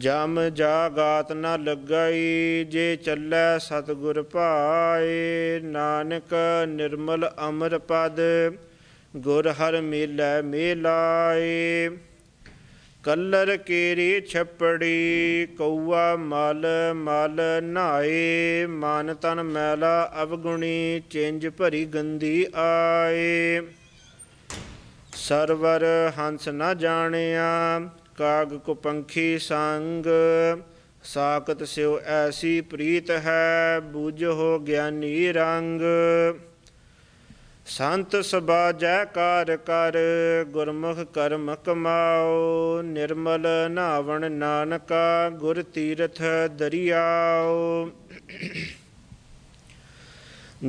ਜਮ ਜਾਗਾਤ ਨ ਲਗਾਈ ਜੇ ਚੱਲੈ ਸਤਗੁਰ ਭਾਏ ਨਾਨਕ ਨਿਰਮਲ ਅਮਰ ਪਦ ਗੁਰ ਹਰ ਮੇਲੈ ਮੇਲਾਏ ਕਲਰ ਕੇਰੀ ਛੱਪੜੀ ਕਉਆ ਮਲ ਮਲ ਨਾਏ ਮਨ ਤਨ ਮੈਲਾ ਅਵਗੁਣੀ ਚਿੰਜ ਭਰੀ ਗੰਦੀ ਆਏ ਸਰਵਰ ਹੰਸ ਨਾ ਜਾਣਿਆ ਕਾਗ ਕੋ ਪੰਖੀ ਸੰਗ ਸਾਕਤ ਸਿਉ ਐਸੀ ਪ੍ਰੀਤ ਹੈ ਬੂਝ ਹੋ ਗਿਆਨੀ ਰੰਗ ਸੰਤ ਸਭਾ ਜੈਕਾਰ ਕਰ ਗੁਰਮੁਖ ਕਰਮ ਕਮਾਓ ਨਿਰਮਲ ਨਾਵਣ ਨਾਨਕਾ ਗੁਰ ਤੀਰਥ ਦਰਿਆਓ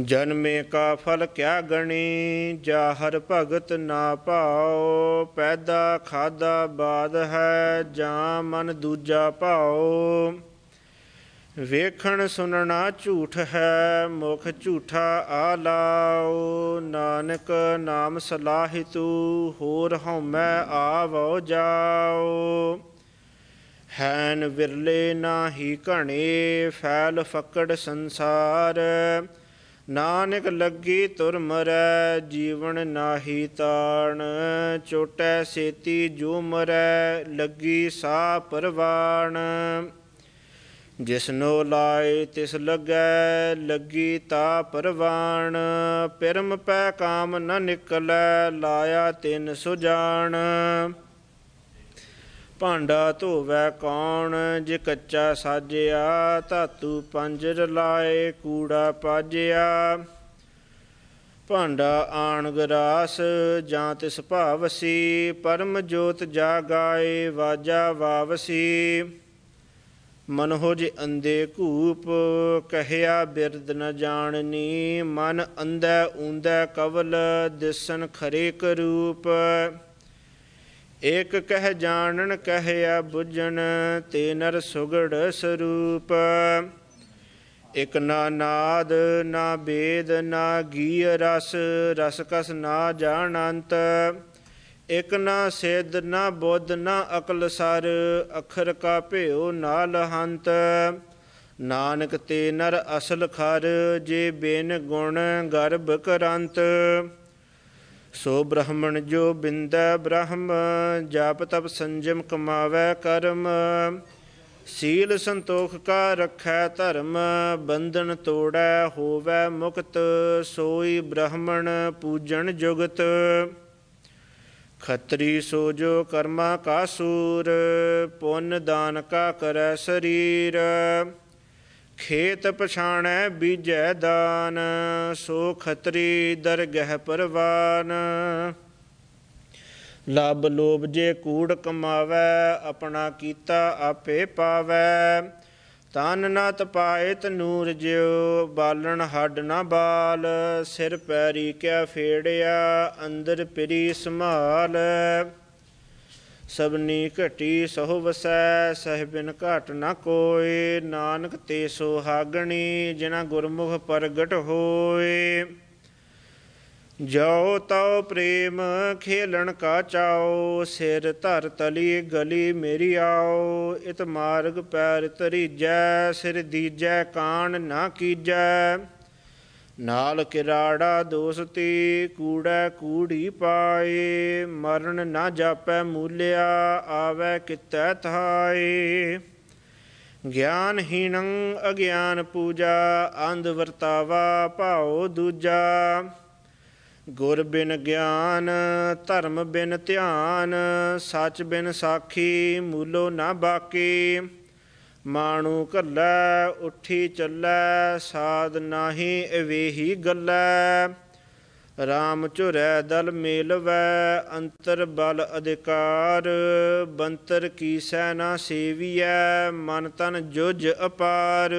ਜਨਮੇ ਕਾ ਫਲ ਕਿਆ ਗਣੀ ਜਾ ਹਰ ਭਗਤ ਨਾ ਪਾਓ ਪੈਦਾ ਖਾਦਾ ਬਾਦ ਹੈ ਜਾਂ ਮਨ ਦੂਜਾ ਪਾਓ ਵੇਖਣ ਸੁਣਨਾ ਝੂਠ ਹੈ ਮੁਖ ਝੂਠਾ ਆ ਨਾਨਕ ਨਾਮ ਸਲਾਹਿਤੂ ਹੋਰ ਹਉਮੈ ਆਵੋ ਜਾਓ ਹੈਨ ਵਿਰਲੇ ਨਾਹੀ ਘਣੇ ਫੈਲ ਫਕੜ ਸੰਸਾਰ ਨਾਨਕ ਲੱਗੀ ਤੁਰ ਮਰੈ ਜੀਵਨ ਨਾਹੀ ਤਾਣ ਚੋਟੈ ਸੇਤੀ ਜੋ ਮਰੈ ਲੱਗੀ ਸਾ ਪਰਵਾਣ ਜਿਸਨੋ ਲਾਏ ਤਿਸ ਲੱਗੈ ਲੱਗੀ ਤਾ ਪਰਵਾਣ ਪਰਮ ਪੈ ਕਾਮ ਨ ਨਿਕਲੈ ਲਾਇਆ ਤਿਨ ਸੁਜਾਨ ਭਾਂਡਾ ਧੋਵੈ ਕੌਣ ਜੇ ਕੱਚਾ ਸਾਜਿਆ ਧਾਤੂ ਪੰਜਰ ਲਾਏ ਕੂੜਾ ਪਾਜਿਆ ਭਾਂਡਾ ਆਣ ਗਰਾਸ ਜਾਂ ਤਿਸ ਭਾਵਸੀ ਪਰਮ ਜੋਤ ਜਾਗਾਏ ਵਾਜਾ ਵਾਵਸੀ ਮਨਹੋ ਜੇ ਅੰਦੇ ਘੂਪ ਕਹਿਆ ਬਿਰਦ ਨ ਜਾਣਨੀ ਮਨ ਅੰਧੈ ਉੰਦਾ ਕਵਲ ਦਿਸਨ ਖਰੇ ਰੂਪ ਇਕ ਕਹਿ ਜਾਣਨ ਕਹਿਆ 부ਜਨ ਤੇ ਨਰ ਸੁਗੜ ਸਰੂਪ ਇਕ ਨਾ ਨਾਦ ਨਾ ਬੇਦ ਨਾ ਗੀਅ ਰਸ ਰਸ ਕਸ ਨਾ ਜਾਣੰਤ ਇਕ ਨਾ ਸੇਦ ਨਾ ਬੁੱਧ ਨਾ ਅਕਲ ਸਰ ਅਖਰ ਕਾ ਭਿਓ ਨਾਲ ਹੰਤ ਨਾਨਕ ਤੇ ਨਰ ਅਸਲ ਖਰ ਜੇ ਬੇਨ ਗੁਣ ਗਰਭ ਕਰੰਤ ਸੋ ਬ੍ਰਹਮਣ ਜੋ ਬਿੰਦੈ ਬ੍ਰਹਮ ਜਾਪ ਤਪ ਸੰਜਮ ਕਮਾਵੇ ਕਰਮ ਸੀਲ ਸੰਤੋਖ ਕਾ ਰਖੈ ਧਰਮ ਬੰਧਨ ਤੋੜੈ ਹੋਵੇ ਮੁਕਤ ਸੋਈ ਬ੍ਰਹਮਣ ਪੂਜਣ ਜੁਗਤ ਖਤਰੀ ਸੋ ਜੋ ਕਰਮਾ ਕਾ ਸੂਰ ਪੁੰਨ ਦਾਨ ਕਾ ਕਰੈ ਸਰੀਰ ਖੇਤ ਪਛਾਣੈ ਬੀਜੈ ਦਾਨ ਸੋ ਖਤਰੀ ਦਰਗਹਿ ਪਰਵਾਨ ਲਬ ਲੋਭ ਜੇ ਕੂੜ ਕਮਾਵੇ ਆਪਣਾ ਕੀਤਾ ਆਪੇ ਪਾਵੇ ਤਨ ਨਾ ਪਾਇਤ ਨੂਰ ਜਿਉ ਬਾਲਣ ਹੱਡ ਨਾ ਬਾਲ ਸਿਰ ਪੈਰੀ ਕਿਆ ਫੇੜਿਆ ਅੰਦਰ ਪਰੀ ਸੰਭਾਲ ਸਭਨੀ ਘਟੀ ਸਹੁ ਵਸੈ ਸਹਿਬਿਨ ਘਟ ਨਾ ਕੋਏ ਨਾਨਕ ਤੇ ਸੋਹਾਗਣੀ ਜਿਨਾ ਗੁਰਮੁਖ ਪ੍ਰਗਟ ਹੋਏ ਜੋ ਤਉ ਪ੍ਰੇਮ ਖੇਲਣ ਕਾ ਚਾਓ ਸਿਰ ਧਰ ਤਲੀ ਗਲੀ ਮੇਰੀ ਆਓ ਇਤ ਮਾਰਗ ਪੈਰ ਤਰੀਜੈ ਸਿਰ ਦੀਜੈ ਕਾਣ ਨਾ ਕੀਜੈ ਨਾਲ ਕਿਰਾੜਾ ਦੋਸਤੀ ਕੂੜਾ ਕੂੜੀ ਪਾਏ ਮਰਨ ਨਾ ਜਾਪੈ ਮੂਲਿਆ ਆਵੇ ਕਿਤੈ ਥਾਏ ਗਿਆਨ ਹੀਣੰ ਅਗਿਆਨ ਪੂਜਾ ਅੰਧ ਵਰਤਾਵਾ ਭਾਉ ਦੂਜਾ ਗੁਰ ਬਿਨ ਗਿਆਨ ਧਰਮ ਬਿਨ ਧਿਆਨ ਸੱਚ ਬਿਨ ਸਾਖੀ ਮੂਲੋ ਨਾ ਬਾਕੀ ਮਾਣੂ ਕੱਲਾ ਉੱਠੀ ਚੱਲੈ ਸਾਧ ਨਾਹੀ ਅਵੇਹੀ ਗੱਲੈ RAM ਚੁਰੈ ਦਲ ਮੇਲਵੈ ਅੰਤਰ ਬਲ ਅਧਿਕਾਰ ਬੰਤਰ ਕੀ ਸੈ ਨਾ ਸੇਵੀਐ ਮਨ ਤਨ ਜੁਜ ਅਪਾਰ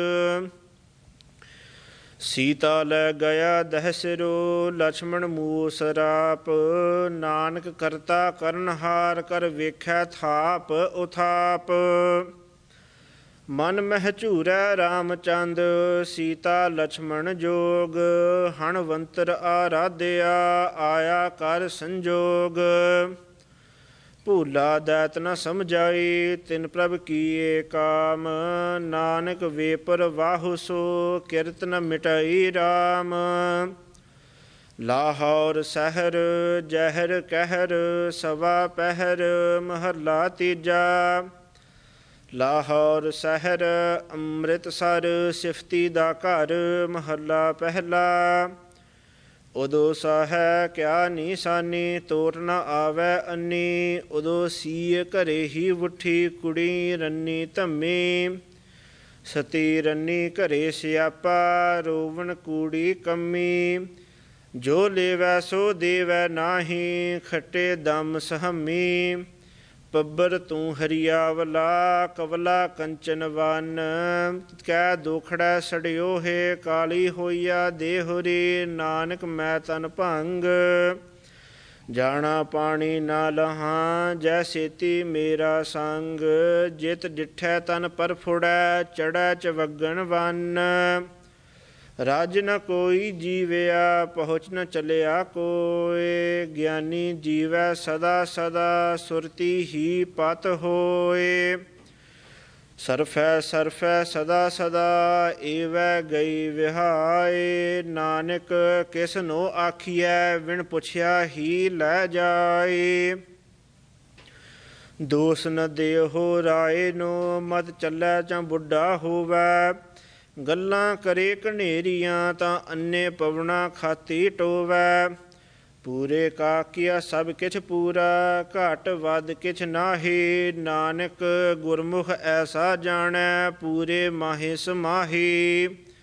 ਸੀਤਾ ਲੈ ਗਿਆ ਦਹਸਰੋ ਲਛਮਣ ਮੂਸ ਰਾਪ ਨਾਨਕ ਕਰਤਾ ਕਰਨਹਾਰ ਕਰ ਵੇਖੈ ਥਾਪ ਉਥਾਪ ਮਨ ਮਹਿ ਝੂਰੈ ਰਾਮਚੰਦ ਸੀਤਾ ਲਛਮਣ ਜੋਗ ਹਣਵੰਤਰ ਆਰਾਧਿਆ ਆਇਆ ਕਰ ਸੰਜੋਗ ਭੂਲਾ ਦਾਤ ਨ ਸਮਝਾਈ ਤਿਨ ਪ੍ਰਭ ਕੀਏ ਕਾਮ ਨਾਨਕ ਵੇਪਰ ਵਾਹੁ ਸੋ ਕਿਰਤ ਨ ਮਿਟਾਈ RAM ਲਾਹੌਰ ਸਹਿਰ ਜਹਿਰ ਕਹਿਰ ਸਵਾ ਪਹਿਰ ਮਹੱਲਾ ਤੀਜਾ ਲਾਹੌਰ ਸਹਿਰ ਅੰਮ੍ਰਿਤਸਰ ਸਿਫਤੀ ਦਾ ਘਰ ਮਹੱਲਾ ਪਹਿਲਾ ਉਦੋ ਸਾਹੈ ਕਿਆ ਨੀਸਾਨੀ ਤੋਟ ਨ ਆਵੇ ਅੰਨੀ ਉਦੋ ਸੀਏ ਘਰੇ ਹੀ ਉਠੀ ਕੁੜੀ ਰੰਨੀ ਧੰਮੀ ਸਤੀ ਰੰਨੀ ਘਰੇ ਸਿਆਪਾ ਰੋਵਣ ਕੂੜੀ ਕੰਮੀ ਜੋ ਲੇਵੈ ਸੋ ਦੇਵੈ ਨਾਹੀ ਖਟੇ ਦਮ ਸਹਮੀ ਪੱਬਰ ਤੂੰ ਹਰੀਆਵਲਾ ਕਵਲਾ ਕੰਚਨ ਵਨ ਕਹਿ ਦੁਖੜਾ ਛੜਿਓ ਹੈ ਕਾਲੀ ਹੋਈਆ ਦੇਹਰੀ ਨਾਨਕ ਮੈਂ ਤਨ ਭੰਗ ਜਾਣਾ ਪਾਣੀ ਨਾ ਲਹਾਂ ਜੈ ਸੇਤੀ ਮੇਰਾ ਸੰਗ ਜਿਤ ਡਿਠੈ ਤਨ ਪਰ ਫੁੜੈ ਚੜੈ ਚ ਵਗਣ ਵਨ ਰਾਜ ਨ ਕੋਈ ਜੀਵਿਆ ਪਹੁੰਚ ਨ ਚਲਿਆ ਕੋਏ ਗਿਆਨੀ ਜੀਵੈ ਸਦਾ ਸਦਾ ਸੁਰਤੀ ਹੀ ਪਤ ਹੋਏ ਸਰਫੈ ਸਰਫੈ ਸਦਾ ਸਦਾ ਏਵੈ ਗਈ ਵਿਹਾਏ ਨਾਨਕ ਕਿਸ ਨੋ ਆਖੀਐ ਵਿਣ ਪੁੱਛਿਆ ਹੀ ਲੈ ਜਾਏ ਦੋਸ ਨ ਦੇਹੋ ਰਾਏ ਨੋ ਮਤ ਚੱਲੈ ਜਾਂ ਬੁੱਢਾ ਹੋਵੈ ਗੱਲਾਂ ਕਰੇ ਘਨੇਰੀਆਂ ਤਾਂ ਅੰਨੇ ਪਵਣਾ ਖਾਤੀ ਟੋਵੈ ਪੂਰੇ ਕਾ ਕੀਆ ਸਭ ਕਿਛ ਪੂਰਾ ਘਟ ਵਦ ਕਿਛ ਨਾਹੀ ਨਾਨਕ ਗੁਰਮੁਖ ਐਸਾ ਜਾਣੈ ਪੂਰੇ ਮਾਹੇ ਸਮਾਹੀ